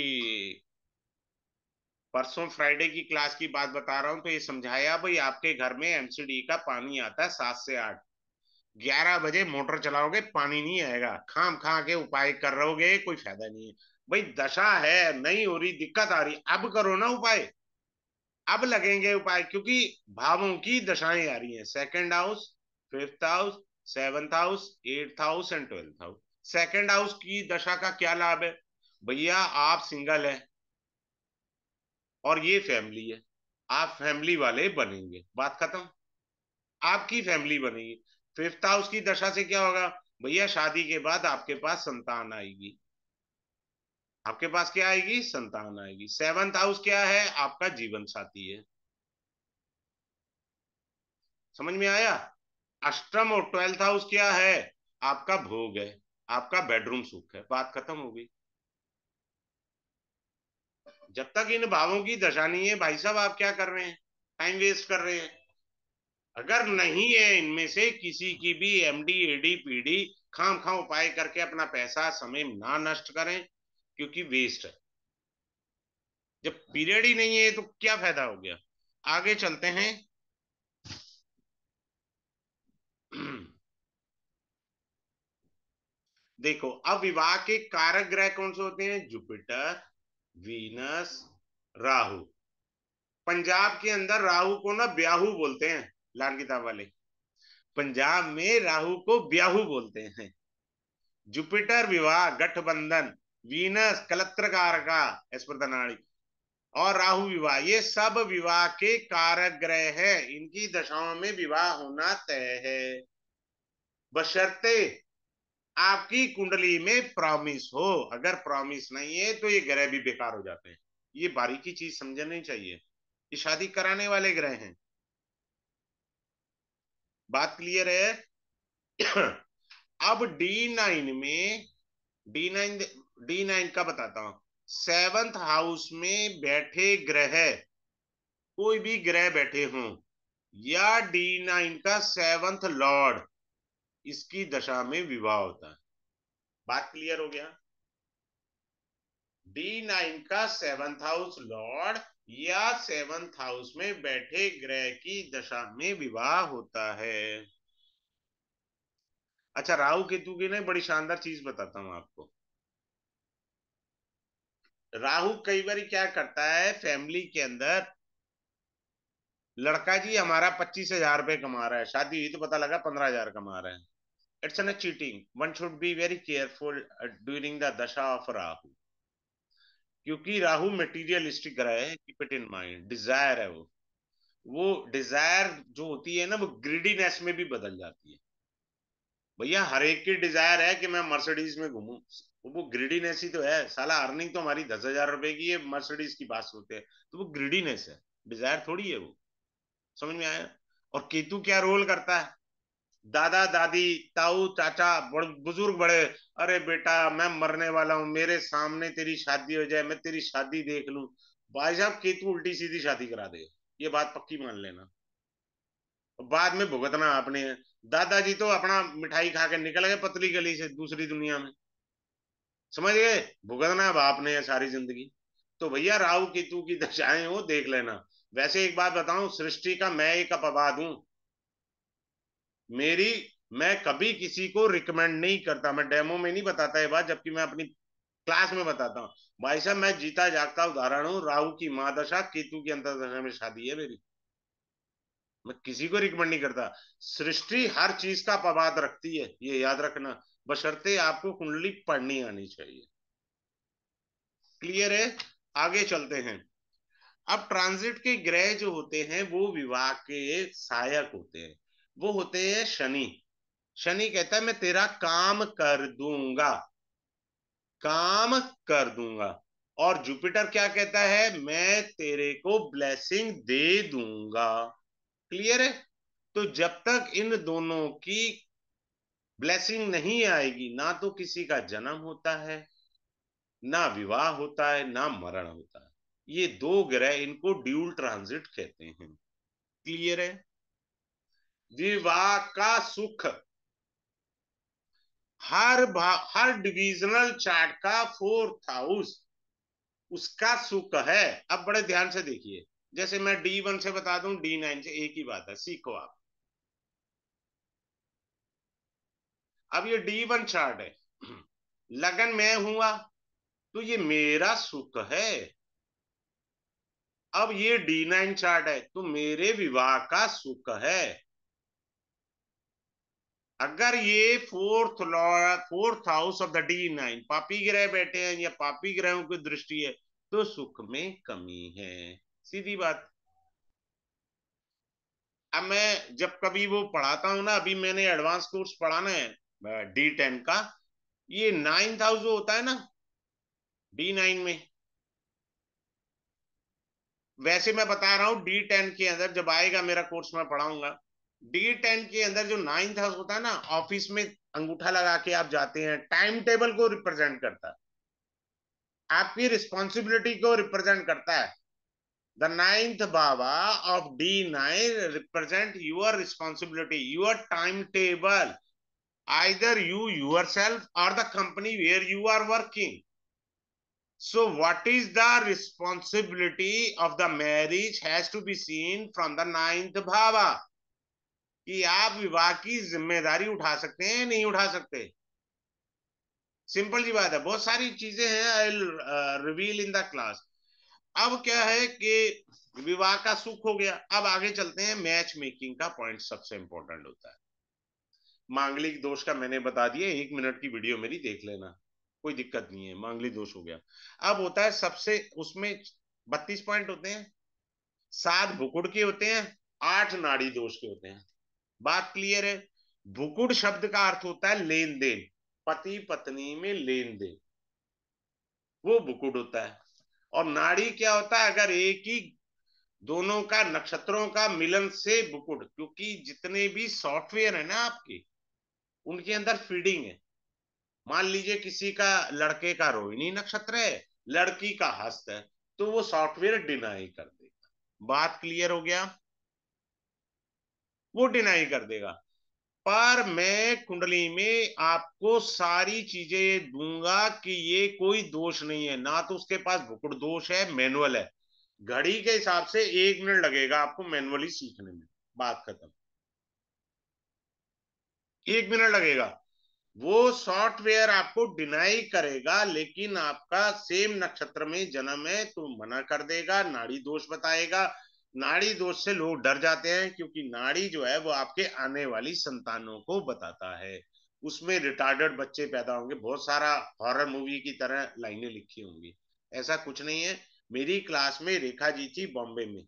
A: परसों फ्राइडे की क्लास की बात बता रहा हूँ तो ये समझाया भाई आपके घर में एमसीडी का पानी आता है सात से आठ ग्यारह बजे मोटर चलाओगे पानी नहीं आएगा खाम खा के उपाय कर रहोगे कोई फायदा नहीं है भाई दशा है नहीं हो रही दिक्कत आ रही अब करो ना उपाय अब लगेंगे उपाय क्योंकि भावों की दशाएं आ रही हैं second house fifth house seventh house eighth house and twelfth house second house की दशा का क्या लाभ है भैया आप सिंगल है और ये फैमिली है आप फैमिली वाले बनेंगे बात खत्म आपकी फैमिली बनेगी फिफ्थ हाउस की दशा से क्या होगा भैया शादी के बाद आपके पास संतान आएगी आपके पास क्या आएगी संतान आएगी सेवंथ हाउस क्या है आपका जीवन साथी है समझ में आया अष्टम और ट्वेल्थ हाउस क्या है आपका भोग है आपका बेडरूम सुख है बात खत्म हो गई जब तक इन भावों की दशा नहीं है भाई साहब आप क्या कर रहे हैं टाइम वेस्ट कर रहे हैं अगर नहीं है इनमें से किसी की भी एमडी एडी पीडी खाम खाम उपाय करके अपना पैसा समय ना नष्ट करें क्योंकि वेस्ट है जब पीरियड हाँ। ही नहीं है तो क्या फायदा हो गया आगे चलते हैं देखो अब विवाह के कारक ग्रह कौन से होते हैं जुपिटर वीनस राहु पंजाब के अंदर राहु को ना ब्याहु बोलते हैं लाल किताब वाले पंजाब में राहु को ब्याहू बोलते हैं जुपिटर विवाह गठबंधन वीनस कलत्र कारका एस्प्रतनाड़ी और राहु विवाह ये सब विवाह के कारक ग्रह है इनकी दशाओं में विवाह होना तय है बशर्ते आपकी कुंडली में प्रॉमिस हो अगर प्रॉमिस नहीं है तो ये ग्रह भी बेकार हो जाते हैं ये बारीकी चीज समझनी चाहिए ये शादी कराने वाले ग्रह हैं बात क्लियर है अब डी नाइन में डी नाइन डी नाइन का बताता हूं सेवंथ हाउस में बैठे ग्रह कोई भी ग्रह बैठे हों या डी नाइन का सेवंथ लॉर्ड इसकी दशा में विवाह होता है बात क्लियर हो गया डी नाइन का सेवंथ हाउस लॉर्ड या सेवंथ हाउस में बैठे ग्रह की दशा में विवाह होता है अच्छा राहु केतु की ना बड़ी शानदार चीज बताता हूं आपको राहु कई बार क्या करता है फैमिली के अंदर लड़का जी हमारा पच्चीस हजार रुपए कमा रहा है शादी हुई तो पता लगा पंद्रह हजार कमा रहा है it's an cheating one should be very careful during the dasha of Rahu क्योंकि राहु मेटीरियलिस्टिक मटेरियलिस्टिक है keep it in mind desire है वो वो डिजायर जो होती है ना वो ग्रीडीनेस में भी बदल जाती है भैया हर एक की डिजायर है कि मैं मर्सिडीज में घूमू वो ग्रीडीनेस ही तो है साला अर्निंग तो हमारी दस हजार रुपए की है मर्सिडीज की बात होते हैं तो वो ग्रीडीनेस है डिजायर थोड़ी है वो समझ में आया और केतु क्या रोल करता है दादा दादी ताऊ चाचा बुजुर्ग बड़े अरे बेटा मैं मरने वाला हूँ मेरे सामने तेरी शादी हो जाए मैं तेरी शादी देख लू भाई साहब केतु उल्टी सीधी शादी करा दे ये बात पक्की मान लेना बाद में भुगतना आपने दादाजी तो अपना मिठाई खा के निकल गए पतली गली से दूसरी दुनिया में समझ गए भुगतना बाप ने सारी जिंदगी तो भैया राहु केतु की दशाएं हो देख लेना वैसे एक बात बताऊं सृष्टि का मैं एक अपवाद हूं मेरी मैं कभी किसी को रिकमेंड नहीं करता मैं डेमो में नहीं बताता ये बात जबकि मैं अपनी क्लास में बताता हूँ भाई साहब मैं जीता जागता उदाहरण हूँ राहु की दशा केतु की अंतरदशा में शादी है मेरी मैं किसी को रिकमेंड नहीं करता सृष्टि हर चीज का अपवाद रखती है ये याद रखना बशर्ते आपको कुंडली पढ़नी आनी चाहिए क्लियर है आगे चलते हैं अब ट्रांजिट के ग्रह जो होते हैं वो विवाह के सहायक होते हैं वो होते हैं शनि शनि कहता है मैं तेरा काम कर दूंगा काम कर दूंगा और जुपिटर क्या कहता है मैं तेरे को ब्लेसिंग दे दूंगा क्लियर है तो जब तक इन दोनों की ब्लेसिंग नहीं आएगी ना तो किसी का जन्म होता है ना विवाह होता है ना मरण होता है ये दो ग्रह इनको ड्यूल ट्रांजिट कहते हैं क्लियर है विवाह का सुख हर हर डिविजनल चार्ट का फोर्थ हाउस उसका सुख है अब बड़े ध्यान से देखिए जैसे मैं डी वन से बता दूं डी नाइन से एक ही बात है सीखो आप अब ये डी वन चार्ट है लगन मैं हुआ तो ये मेरा सुख है अब ये डी नाइन चार्ट है तो मेरे विवाह का सुख है अगर ये फोर्थ लॉ fourth house of the D nine पापी ग्रह बैठे हैं या पापी ग्रहों की दृष्टि है तो सुख में कमी है सीधी बात अब मैं जब कभी वो पढ़ाता हूं ना अभी मैंने एडवांस कोर्स पढ़ाना है डी टेन का ये नाइन थाउजेंड होता है ना डी नाइन में वैसे मैं बता रहा हूं डी टेन के अंदर जब आएगा मेरा कोर्स मैं पढ़ाऊंगा डी टेन के अंदर जो नाइन थाउजेंड होता है ना ऑफिस में अंगूठा लगा के आप जाते हैं टाइम टेबल को रिप्रेजेंट करता है आपकी रिस्पॉन्सिबिलिटी को रिप्रेजेंट करता है the ninth baba of represent represent your responsibility your timetable either you yourself or the company where you are working. So what is the responsibility of the marriage has to be seen from the ninth bhava. ki aap vivah ki zimmedari utha sakte hain nahi utha sakte simple जी बात है बहुत सारी चीजें हैं I reveal in the class अब क्या है कि विवाह का सुख हो गया अब आगे चलते हैं मैच मेकिंग का पॉइंट सबसे इंपॉर्टेंट होता है मांगलिक दोष का मैंने बता दिया एक मिनट की वीडियो मेरी देख लेना कोई दिक्कत नहीं है मांगलिक दोष हो गया अब होता है सबसे उसमें बत्तीस पॉइंट होते हैं सात भुकुड़ के होते हैं आठ नाड़ी दोष के होते हैं बात क्लियर है भुकुड़ शब्द का अर्थ होता है लेन देन पति पत्नी में लेन देन वो भुकुड़ होता है और नाड़ी क्या होता है अगर एक ही दोनों का नक्षत्रों का मिलन से भुकुड़ क्योंकि जितने भी सॉफ्टवेयर है ना आपके उनके अंदर फीडिंग है मान लीजिए किसी का लड़के का रोहिणी नक्षत्र है लड़की का हस्त है तो वो सॉफ्टवेयर डिनाई कर देगा बात क्लियर हो गया वो डिनाई कर देगा पर मैं कुंडली में आपको सारी चीजें दूंगा कि ये कोई दोष नहीं है ना तो उसके पास भुकुड़ दोष है मैनुअल है घड़ी के हिसाब से एक मिनट लगेगा आपको मैनुअली सीखने में बात खत्म एक मिनट लगेगा वो सॉफ्टवेयर आपको डिनाई करेगा लेकिन आपका सेम नक्षत्र में जन्म है तो मना कर देगा नाड़ी दोष बताएगा नाड़ी दोष से लोग डर जाते हैं क्योंकि नाड़ी जो है वो आपके आने वाली संतानों को बताता है उसमें रिटार्डेड बच्चे पैदा होंगे बहुत सारा हॉरर मूवी की तरह लाइनें लिखी होंगी ऐसा कुछ नहीं है मेरी क्लास में रेखा जी थी बॉम्बे में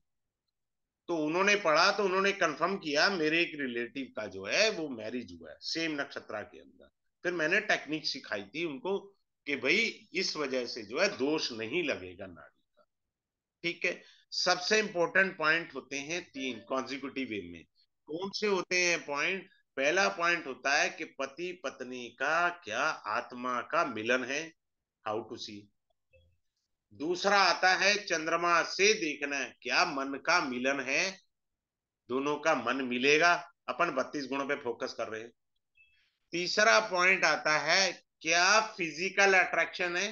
A: तो उन्होंने पढ़ा तो उन्होंने कंफर्म किया मेरे एक रिलेटिव का जो है वो मैरिज हुआ है सेम नक्षत्रा के अंदर फिर मैंने टेक्निक सिखाई थी उनको कि भाई इस वजह से जो है दोष नहीं लगेगा नाड़ी का ठीक है सबसे इंपॉर्टेंट पॉइंट होते हैं तीन कॉन्जिक्यूटिव वे में कौन से होते हैं पॉइंट पहला पॉइंट होता है कि पति पत्नी का क्या आत्मा का मिलन है हाउ टू सी दूसरा आता है चंद्रमा से देखना है क्या मन का मिलन है दोनों का मन मिलेगा अपन बत्तीस गुणों पे फोकस कर रहे हैं तीसरा पॉइंट आता है क्या फिजिकल अट्रैक्शन है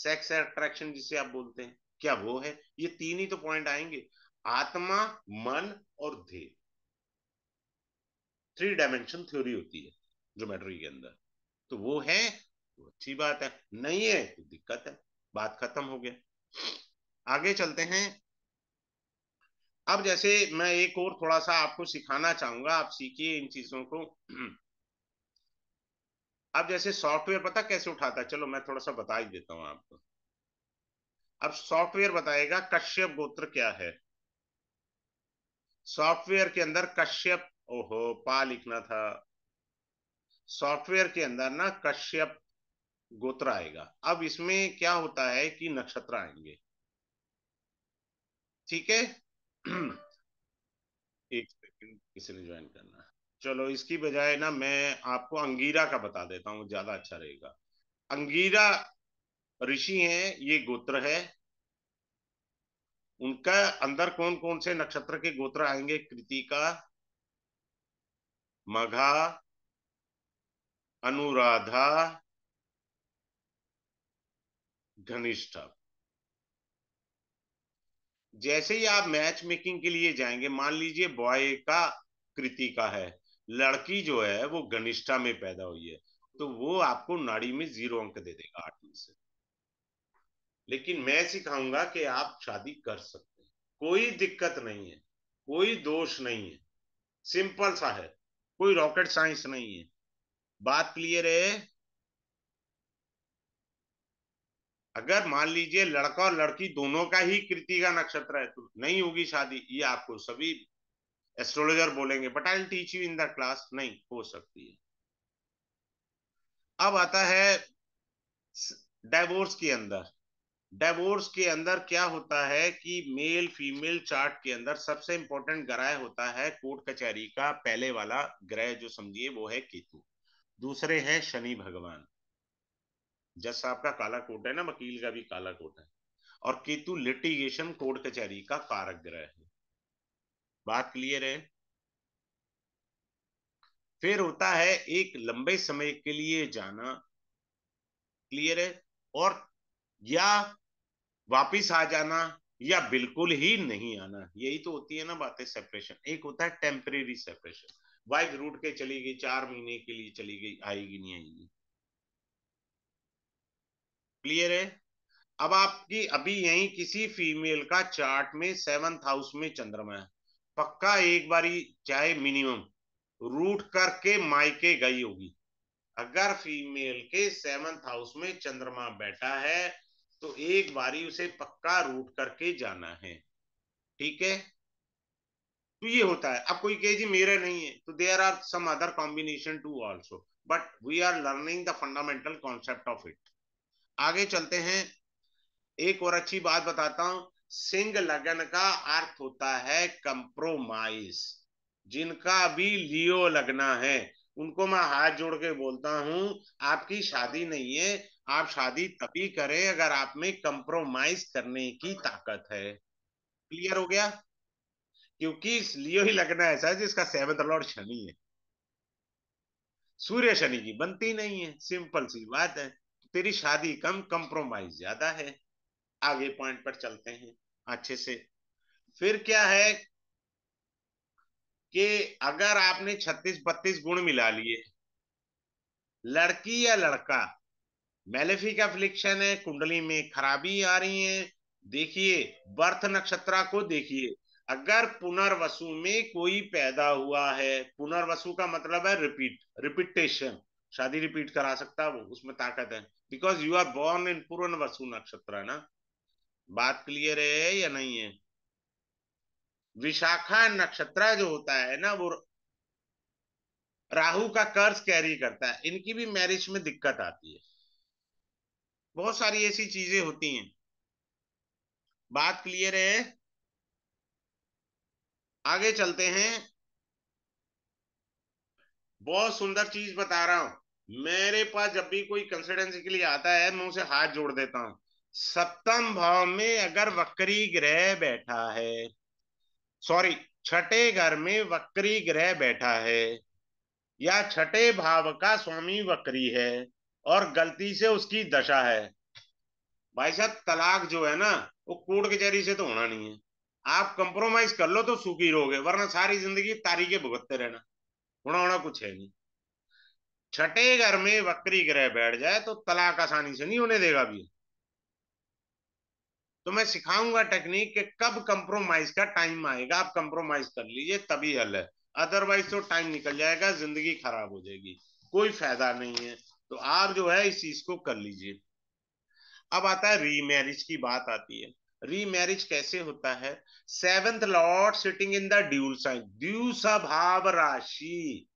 A: सेक्स अट्रैक्शन जिसे आप बोलते हैं क्या वो है ये तीन ही तो पॉइंट आएंगे आत्मा मन और ध्येय थ्री डायमेंशन थ्योरी होती है जोमेट्री के अंदर तो वो है तो अच्छी बात है नहीं है तो दिक्कत है बात खत्म हो गया आगे चलते हैं अब जैसे मैं एक और थोड़ा सा आपको सिखाना चाहूंगा आप सीखिए इन चीजों को अब जैसे सॉफ्टवेयर पता कैसे उठाता है चलो मैं थोड़ा सा बता ही देता हूं आपको अब सॉफ्टवेयर बताएगा कश्यप गोत्र क्या है सॉफ्टवेयर के अंदर कश्यप ओहो पा लिखना था सॉफ्टवेयर के अंदर ना कश्यप गोत्र आएगा अब इसमें क्या होता है कि नक्षत्र आएंगे ठीक है एक सेकंड किसी ने ज्वाइन करना चलो इसकी बजाय ना मैं आपको अंगीरा का बता देता हूं ज्यादा अच्छा रहेगा अंगीरा ऋषि हैं ये गोत्र है उनका अंदर कौन कौन से नक्षत्र के गोत्र आएंगे कृतिका मघा अनुराधा घनिष्ठ जैसे ही आप मैच मेकिंग के लिए जाएंगे मान लीजिए बॉय का कृति का है लड़की जो है वो घनिष्ठा में पैदा हुई है तो वो आपको नाड़ी में जीरो अंक दे देगा आठ में से लेकिन मैं सिखाऊंगा कि आप शादी कर सकते हैं कोई दिक्कत नहीं है कोई दोष नहीं है सिंपल सा है कोई रॉकेट साइंस नहीं है बात क्लियर है अगर मान लीजिए लड़का और लड़की दोनों का ही कृति का नक्षत्र है तो नहीं होगी शादी ये आपको सभी एस्ट्रोलॉजर बोलेंगे but I teach you in the class नहीं हो सकती है अब आता है डेवोर्स के अंदर डेवोर्स के अंदर क्या होता है कि मेल फीमेल चार्ट के अंदर सबसे इंपॉर्टेंट ग्रह होता है कोर्ट कचहरी का पहले वाला ग्रह जो समझिए वो है केतु दूसरे हैं शनि भगवान जज साहब का काला कोट है ना वकील का भी काला कोट है और केतु लिटिगेशन कोर्ट कचहरी का कारक ग्रह है बात क्लियर है फिर होता है एक लंबे समय के लिए जाना क्लियर है और या वापिस आ जाना या बिल्कुल ही नहीं आना यही तो होती है ना बातें सेपरेशन एक होता है टेम्परेरी सेपरेशन वाइफ रूट के चली गई चार महीने के लिए चली गई आएगी नहीं आएगी क्लियर है अब आपकी अभी यही किसी फीमेल का चार्ट में सेवंथ हाउस में चंद्रमा है पक्का एक बारी चाहे मिनिमम रूट करके मायके गई होगी अगर फीमेल के सेवंथ हाउस में चंद्रमा बैठा है तो एक बारी उसे पक्का रूट करके जाना है ठीक है तो ये होता है अब कोई कहे जी मेरा नहीं है तो there are some other combination too also but we are learning the fundamental concept of it आगे चलते हैं एक और अच्छी बात बताता हूं सिंह लगन का अर्थ होता है कंप्रोमाइज जिनका भी लियो लगना है उनको मैं हाथ जोड़ के बोलता हूं आपकी शादी नहीं है आप शादी तभी करें अगर आप में कंप्रोमाइज करने की ताकत है क्लियर हो गया क्योंकि लियो ही लगना ऐसा है जिसका सेवंथ लॉर्ड शनि है सूर्य शनि की बनती नहीं है सिंपल सी बात है तेरी शादी कम कंप्रोमाइज ज्यादा है आगे पॉइंट पर चलते हैं अच्छे से फिर क्या है कि अगर आपने छत्तीस बत्तीस गुण मिला लिए लड़की या लड़का मेलेफिक अफ्लिक्शन है कुंडली में खराबी आ रही है देखिए बर्थ नक्षत्रा को देखिए अगर पुनर्वसु में कोई पैदा हुआ है पुनर्वसु का मतलब है रिपीट रिपीटेशन शादी रिपीट करा सकता है वो उसमें ताकत है because you are born in पूर्ण वसु नक्षत्र है ना बात क्लियर है या नहीं है विशाखा नक्षत्र जो होता है ना वो राहु का कर्ज कैरी करता है इनकी भी मैरिज में दिक्कत आती है बहुत सारी ऐसी चीजें होती हैं बात क्लियर है आगे चलते हैं बहुत सुंदर चीज बता रहा हूं मेरे पास जब भी कोई कंसल्टेंसी के लिए आता है मैं उसे हाथ जोड़ देता हूँ सप्तम भाव में अगर वक्री ग्रह बैठा है सॉरी छठे घर में वक्री ग्रह बैठा है या छठे भाव का स्वामी वक्री है और गलती से उसकी दशा है भाई साहब तलाक जो है ना वो कोर्ट कचहरी से तो होना नहीं है आप कंप्रोमाइज कर लो तो सुखी रहोगे वरना सारी जिंदगी तारीखें भुगतते रहना होना होना कुछ है नहीं छठे घर में वक्री ग्रह बैठ जाए तो तलाक आसानी से नहीं होने देगा भी तो मैं सिखाऊंगा टेक्निक कि कब कंप्रोमाइज का टाइम आएगा आप कंप्रोमाइज कर लीजिए तभी हल है अदरवाइज तो टाइम निकल जाएगा जिंदगी खराब हो जाएगी कोई फायदा नहीं है तो आप जो है इस चीज को कर लीजिए अब आता है रीमैरिज की बात आती है रीमैरिज कैसे होता है seventh lord sitting in the dual sign ड्यू स्वभाव राशि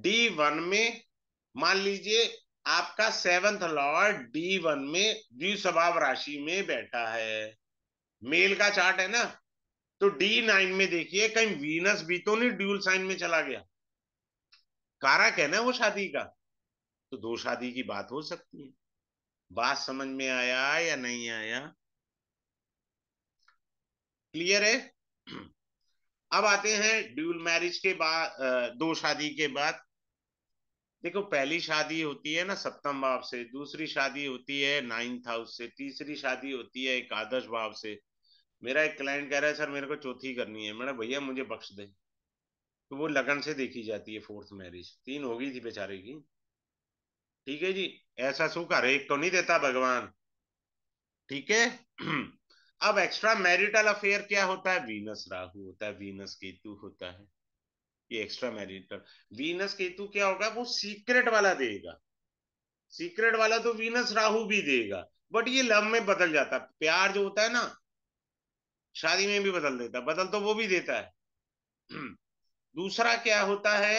A: डी वन में मान लीजिए आपका सेवंथ लॉर्ड डी वन में द्विस्वभाव राशि में बैठा है मेल का चार्ट है ना तो डी नाइन में देखिए कहीं वीनस भी तो नहीं ड्यूल साइन में चला गया कारक है ना वो शादी का तो दो शादी की बात हो सकती है बात समझ में आया या नहीं आया क्लियर है अब आते हैं ड्यूल मैरिज के बाद दो शादी के बाद देखो पहली शादी होती है ना सप्तम भाव से दूसरी शादी होती है नाइन्थ हाउस से तीसरी शादी होती है एकादश भाव से मेरा एक क्लाइंट कह रहा है सर मेरे को चौथी करनी है मैंने भैया मुझे बख्श दे तो वो लगन से देखी जाती है फोर्थ मैरिज तीन हो गई थी बेचारे की ठीक है जी ऐसा सुख हर एक तो नहीं देता भगवान ठीक है अब एक्स्ट्रा मैरिटल अफेयर क्या होता है वीनस राहु होता है वीनस केतु होता है ये एक्स्ट्रा मैरिटल वीनस केतु क्या होगा वो सीक्रेट वाला देगा सीक्रेट वाला तो वीनस राहु भी देगा बट ये लव में बदल जाता है प्यार जो होता है ना शादी में भी बदल देता बदल तो वो भी देता है दूसरा क्या होता है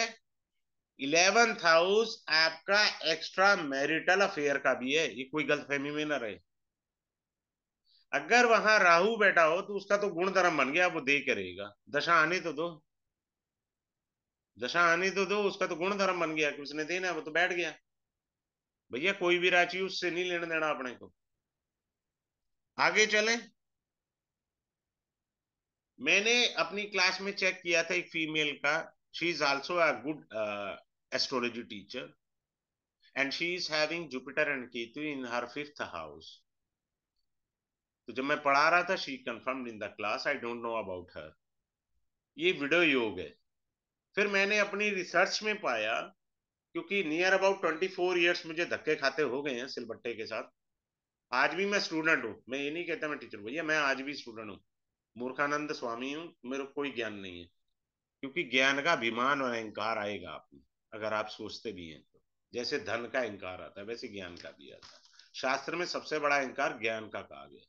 A: इलेवंथ हाउस आपका एक्स्ट्रा मैरिटल अफेयर का भी है ये कोई गलतफहमी में ना रहे अगर वहां राहु बैठा हो तो उसका तो गुण धर्म बन गया वो दे करेगा दशा आने तो दो दशा आने तो दो उसका तो गुण धर्म बन गया कि उसने देना वो तो बैठ गया भैया कोई भी राशि उससे नहीं लेना देना अपने को आगे चलें मैंने अपनी क्लास में चेक किया था एक फीमेल का she is also a good astrology teacher and she is having Jupiter and Ketu in her fifth house तो जब मैं पढ़ा रहा था she confirm in the class I don't know about her ये विडो योग है फिर मैंने अपनी रिसर्च में पाया क्योंकि near about twenty four years मुझे धक्के खाते हो गए हैं सिलबट्टे के साथ आज भी मैं स्टूडेंट हूँ मैं ये नहीं कहता मैं टीचर भैया मैं आज भी स्टूडेंट हूँ मूर्खानंद स्वामी हूँ मेरे कोई ज्ञान नहीं है क्योंकि ज्ञान का अभिमान और अहंकार आएगा आप में अगर आप सोचते भी हैं तो जैसे धन का अहंकार आता है वैसे ज्ञान का भी आता है शास्त्र में सबसे बड़ा अहंकार ज्ञान का कहा गया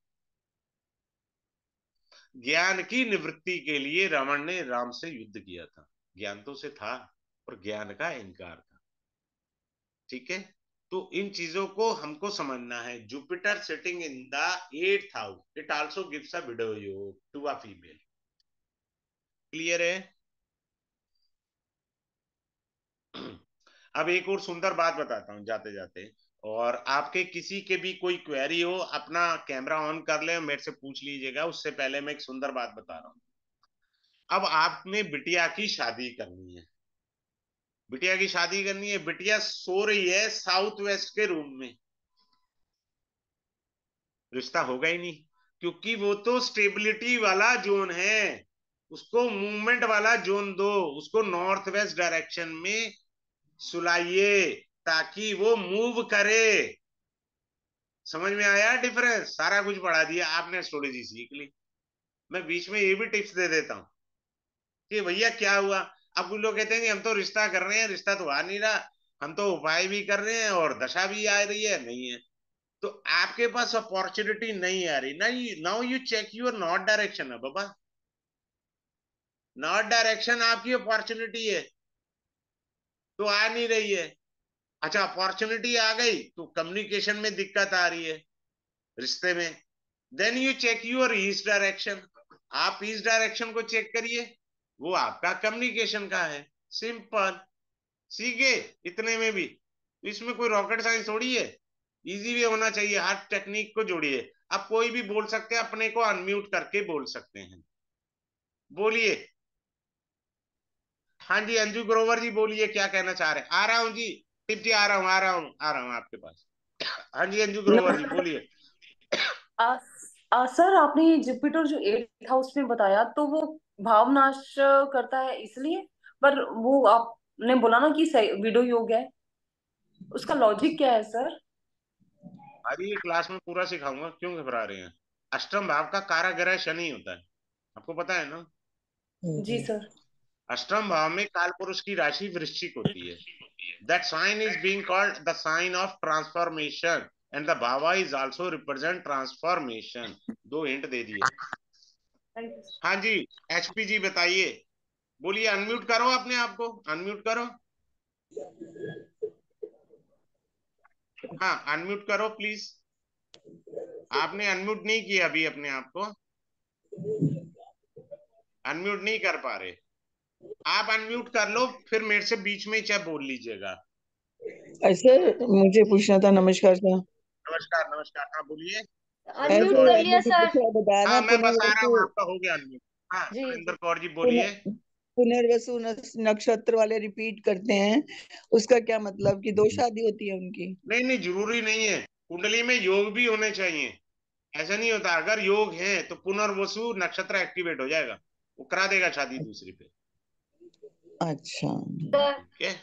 A: ज्ञान की निवृत्ति के लिए रावण ने राम से युद्ध किया था ज्ञान तो से था और ज्ञान का इनकार था ठीक है तो इन चीजों को हमको समझना है Jupiter sitting in the eight house it also gives a widow to a female clear है अब एक और सुंदर बात बताता हूं जाते जाते और आपके किसी के भी कोई क्वेरी हो अपना कैमरा ऑन कर ले मेरे से पूछ लीजिएगा उससे पहले मैं एक सुंदर बात बता रहा हूँ अब आपने बिटिया की शादी करनी है बिटिया की शादी करनी है बिटिया सो रही है साउथ वेस्ट के रूम में रिश्ता होगा ही नहीं क्योंकि वो तो स्टेबिलिटी वाला जोन है उसको मूवमेंट वाला जोन दो उसको नॉर्थ वेस्ट डायरेक्शन में सुलाइए ताकि वो मूव करे समझ में आया डिफरेंस सारा कुछ पढ़ा दिया आपने सी सीख ली मैं बीच में ये भी टिप्स दे देता हूँ कि भैया क्या हुआ अब कुछ लोग कहते हैं कि हम तो रिश्ता कर रहे हैं रिश्ता तो आ नहीं रहा हम तो उपाय भी कर रहे हैं और दशा भी आ रही है नहीं है तो आपके पास अपॉर्चुनिटी नहीं आ रही ना now you check your node direction है बाबा नॉट डायरेक्शन आपकी अपॉर्चुनिटी है तो आ नहीं रही है अच्छा अपॉर्चुनिटी आ गई तो कम्युनिकेशन में दिक्कत आ रही है रिश्ते में then you check your east direction आप ईस्ट डायरेक्शन को चेक करिए वो आपका कम्युनिकेशन का है सिंपल सीखे इतने में भी इसमें कोई रॉकेट साइंस थोड़ी है इजी भी होना चाहिए हर टेक्निक को जोड़िए आप कोई भी बोल सकते हैं अपने को अनम्यूट करके बोल सकते हैं बोलिए हाँ जी अंजू ग्रोवर जी बोलिए क्या कहना चाह रहे हैं आ रहा हूं जी दीप्ति आ रहा हूँ आ रहा हूँ आ रहा हूँ आपके पास हाँ जी अंजू ग्रोवर जी बोलिए
B: सर आपने जुपिटर जो एट हाउस में बताया तो वो भावनाश करता है इसलिए पर वो आपने बोला ना कि विडो योग है उसका लॉजिक क्या है सर
A: अरे क्लास में पूरा सिखाऊंगा क्यों घबरा रहे हैं अष्टम भाव का काराग्रह शनि होता है आपको पता है ना जी सर अष्टम भाव में काल पुरुष की राशि वृश्चिक होती है That sign is being called the sign of transformation. And the Baba is also represent transformation. दो हिंट दे दिए हाँ जी एचपी जी बताइए बोलिए अनम्यूट करो अपने आप को अनम्यूट करो हाँ अनम्यूट करो प्लीज आपने अनम्यूट नहीं किया अभी अपने आप को अनम्यूट नहीं कर पा रहे आप अनम्यूट कर लो फिर मेरे से बीच में चाहे बोल लीजिएगा
B: ऐसे मुझे पूछना था नमस्कार सर
A: नमस्कार नमस्कार हाँ बोलिए
B: हाँ,
A: हाँ, हो गया हाँ, जी बोलिए
B: पुनर्वसु नक्षत्र वाले रिपीट करते हैं उसका क्या मतलब कि दो शादी होती है
A: उनकी नहीं नहीं जरूरी नहीं है कुंडली में योग भी होने चाहिए ऐसा नहीं होता अगर योग है तो पुनर्वसु नक्षत्र एक्टिवेट हो जाएगा वो करा देगा शादी अच्छा। दूसरी पे अच्छा okay.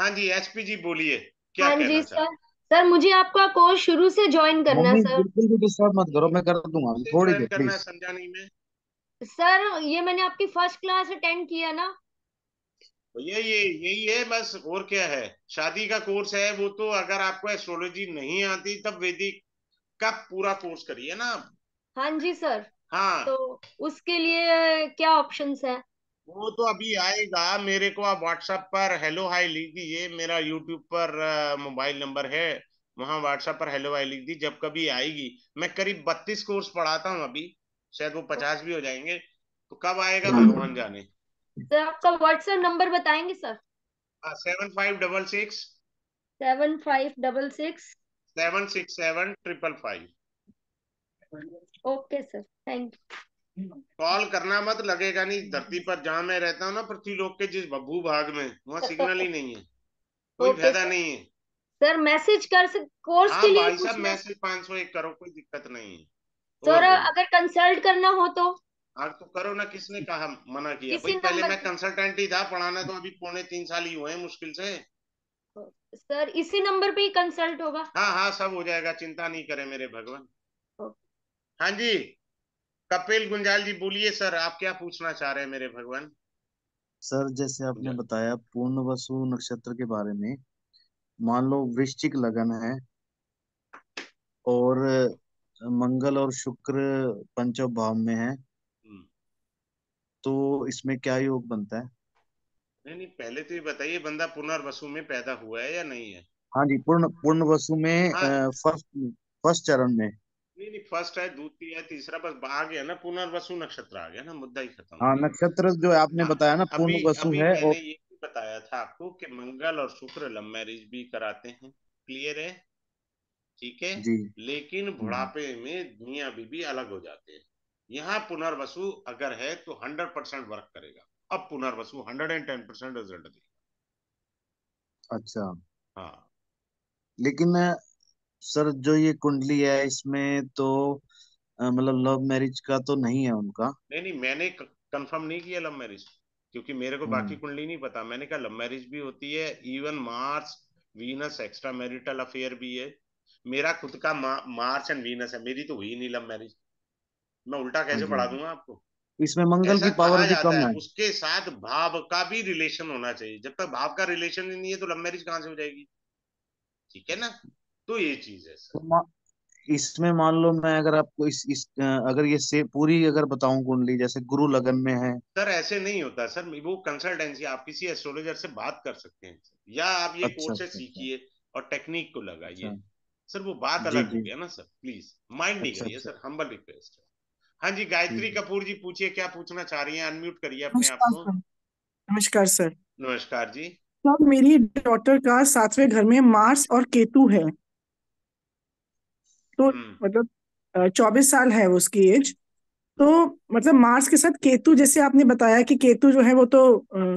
A: हाँ जी एसपी जी बोलिए क्या हाँ जी सर
B: सर मुझे आपका कोर्स शुरू से ज्वाइन करना सर
A: बिल्कुल भी डिस्टर्ब मत करो मैं कर दूंगा थोड़ी देर करना समझाने में
B: सर ये मैंने आपकी फर्स्ट क्लास अटेंड किया ना
A: ये ये यही है बस और क्या है शादी का कोर्स है वो तो अगर आपको एस्ट्रोलॉजी नहीं आती तब वैदिक का पूरा कोर्स करिए ना
B: हाँ जी सर हाँ तो उसके लिए क्या ऑप्शंस हैं
A: वो तो अभी आएगा मेरे को आप व्हाट्सएप पर हेलो हाय लिख दीजिए मेरा यूट्यूब पर मोबाइल नंबर है वहाँ व्हाट्सएप पर हेलो हाय लिख दीजिए जब कभी आएगी मैं करीब बत्तीस कोर्स पढ़ाता हूँ अभी शायद वो पचास भी हो जाएंगे तो कब आएगा भगवान जाने
B: सर आपका व्हाट्सएप नंबर बताएंगे sir
A: seven five double six
B: seven five double six
A: seven six seven triple five
B: okay sir thank you
A: call करना मत लगेगा नहीं धरती पर जहाँ मैं रहता हूँ ना पृथ्वी लोक के जिस बब्बू भाग में वहाँ सिग्नल ही नहीं है कोई फायदा नहीं है
B: सर मैसेज कर सक कोर्स हाँ, के लिए भाई मैसेज
A: पाँच सौ एक करो कोई दिक्कत नहीं है सर अगर
B: कंसल्ट करना हो तो
A: आज तो करो ना किसने कहा मना किया भाई पहले मैं कंसल्टेंट ही था पढ़ाना तो अभी पौने तीन साल ही हुए मुश्किल से
B: सर इसी नंबर पे ही कंसल्ट होगा
A: हाँ हाँ सब हो जाएगा चिंता नहीं करे मेरे भगवान हाँ जी कपिल गुंजाल जी बोलिए सर आप क्या पूछना चाह रहे हैं मेरे भगवान
B: सर जैसे आपने बताया पूर्ण वसु नक्षत्र के बारे में
A: मान लो वृश्चिक लगन है और मंगल और शुक्र पंचम भाव में है हम्म। तो इसमें क्या योग बनता है नहीं नहीं पहले तो ये बताइए बंदा पुनर्वसु में पैदा हुआ है या नहीं है हाँ जी पूर्ण पूर्ण वसु में हाँ। फर्स्ट फर्स्ट चरण में नहीं नहीं फर्स्ट है द्वितीय है तीसरा बस आ गया ना पुनर्वसु नक्षत्र आ गया ना मुद्दा ही खत्म हाँ नक्षत्र जो आपने हाँ, बताया ना पुनर्वसु है और ये भी बताया था आपको कि मंगल और शुक्र लव मैरिज भी कराते हैं क्लियर है ठीक है लेकिन हम्म। बुढ़ापे में दुनिया भी, भी अलग हो जाते हैं यहाँ पुनर्वसु अगर है तो हंड्रेड परसेंट वर्क करेगा अब Punarvasu hundred and ten percent result
B: देगा अच्छा हाँ
A: लेकिन सर जो ये कुंडली है इसमें तो मतलब लव मैरिज का तो नहीं है उनका नहीं नहीं मैंने कंफर्म नहीं किया लव मैरिज क्योंकि मेरे को बाकी हम्म। कुंडली नहीं पता मैंने कहा लव मैरिज भी होती है even Mars Venus extra marital affair भी है मेरा खुद का मार्च एंड वीनस है मेरी तो हुई नहीं लव मैरिज मैं उल्टा कैसे हाँ पढ़ा दूंगा आपको
B: इसमें मंगल की पावर भी कम है उसके
A: साथ भाव का भी रिलेशन होना चाहिए जब तक भाव का रिलेशन ही नहीं है तो लव मैरिज कहां से हो जाएगी ठीक है ना तो ये चीज है सर तो इसमें मान लो मैं अगर आपको इस इस अगर ये से पूरी अगर बताऊं कुंडली जैसे गुरु लगन में है सर ऐसे नहीं होता सर वो कंसल्टेंसी आप किसी एस्ट्रोलॉजर से बात कर सकते हैं या आप ये अच्छा, कोर्स अच्छा, अच्छा, सीखिए और टेक्निक को लगाइए अच्छा, सर वो बात अलग हो गया ना सर प्लीज माइंड नहीं अच्छा, करिए अच्छा। सर हम्बल रिक्वेस्ट है हाँ जी गायत्री कपूर जी पूछिए क्या पूछना चाह रही है अनम्यूट करिए अपने आप को
B: नमस्कार सर नमस्कार जी सर मेरी डॉटर का सातवें घर में मार्स और केतु है तो हम्म। मतलब चौबीस साल है उसकी एज तो मतलब मार्स के साथ केतु जैसे आपने बताया कि केतु जो है वो तो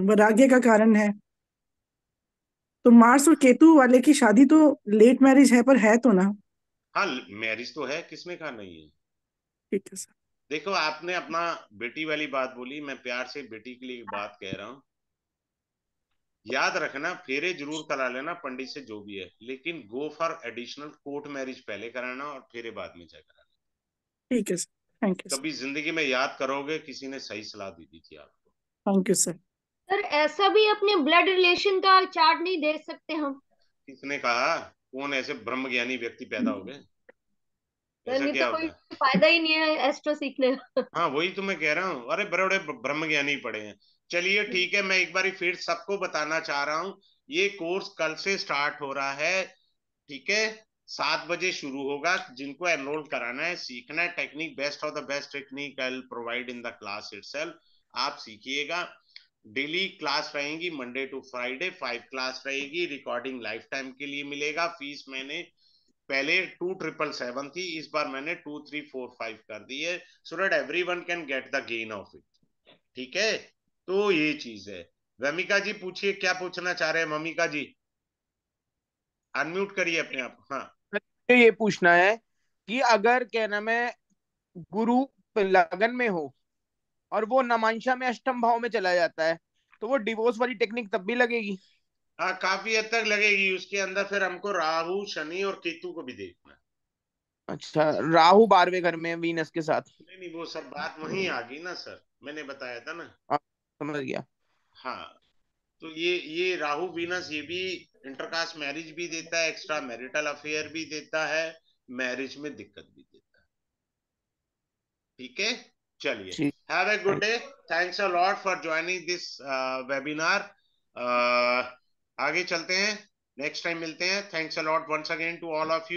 B: वैराग्य का कारण है तो मार्स और केतु वाले की शादी तो लेट मैरिज है पर है तो ना
A: हाँ मैरिज तो है किसमें कहा नहीं है ठीक है सर देखो आपने अपना बेटी वाली बात बोली मैं प्यार से बेटी के लिए बात कह रहा हूँ याद रखना फेरे जरूर करा लेना पंडित से जो भी है लेकिन go for additional court marriage पहले कराना और फेरे बाद में जाए कराना ठीक
B: है सर थैंक यू
A: कभी जिंदगी में याद करोगे किसी ने सही सलाह दी थी, थी आपको
B: थैंक यू सर सर ऐसा भी अपने ब्लड रिलेशन का चार्ट नहीं दे सकते हम
A: किसने कहा कौन ऐसे ब्रह्म ज्ञानी व्यक्ति पैदा हो गए तो कोई
B: फायदा ही नहीं है एस्ट्रो सीखने
A: हाँ वही तो मैं कह रहा हूँ अरे बड़े बड़े ब्रह्म ज्ञानी पढ़े हैं चलिए ठीक है मैं एक बार फिर सबको बताना चाह रहा हूँ ये कोर्स कल से स्टार्ट हो रहा है ठीक है सात बजे शुरू होगा जिनको एनरोल कराना है सीखना है technique best of the best technique I provide in the class it आप सीखिएगा डेली क्लास रहेगी Monday to Friday five class रहेगी रिकॉर्डिंग लाइफ टाइम के लिए मिलेगा फीस मैंने पहले टू ट्रिपल सेवन थी इस बार मैंने टू थ्री फोर फाइव कर दी है so that everyone can get the gain of it ठीक है तो ये चीज है वमिका जी पूछिए क्या पूछना चाह रहे हैं ममिका जी अनम्यूट करिए अपने आप हाँ ये पूछना है कि अगर क्या नाम है गुरु लगन में हो और वो नमांशा में अष्टम भाव में चला जाता है तो वो डिवोर्स वाली टेक्निक तब भी लगेगी हाँ काफी हद तक लगेगी उसके अंदर फिर हमको राहु शनि और केतु को भी देखना अच्छा राहु बारहवें घर में वीनस के साथ नहीं नहीं वो सब बात वहीं आ गई ना सर मैंने बताया था ना आ, हाँ। समझ गया हाँ तो ये ये राहु वीनस ये भी इंटरकास्ट मैरिज भी देता है एक्स्ट्रा मैरिटल अफेयर भी देता है मैरिज में दिक्कत भी देता है ठीक है चलिए have a good day thanks a lot for joining this webinar आगे चलते हैं नेक्स्ट टाइम मिलते हैं thanks a lot once again to all of you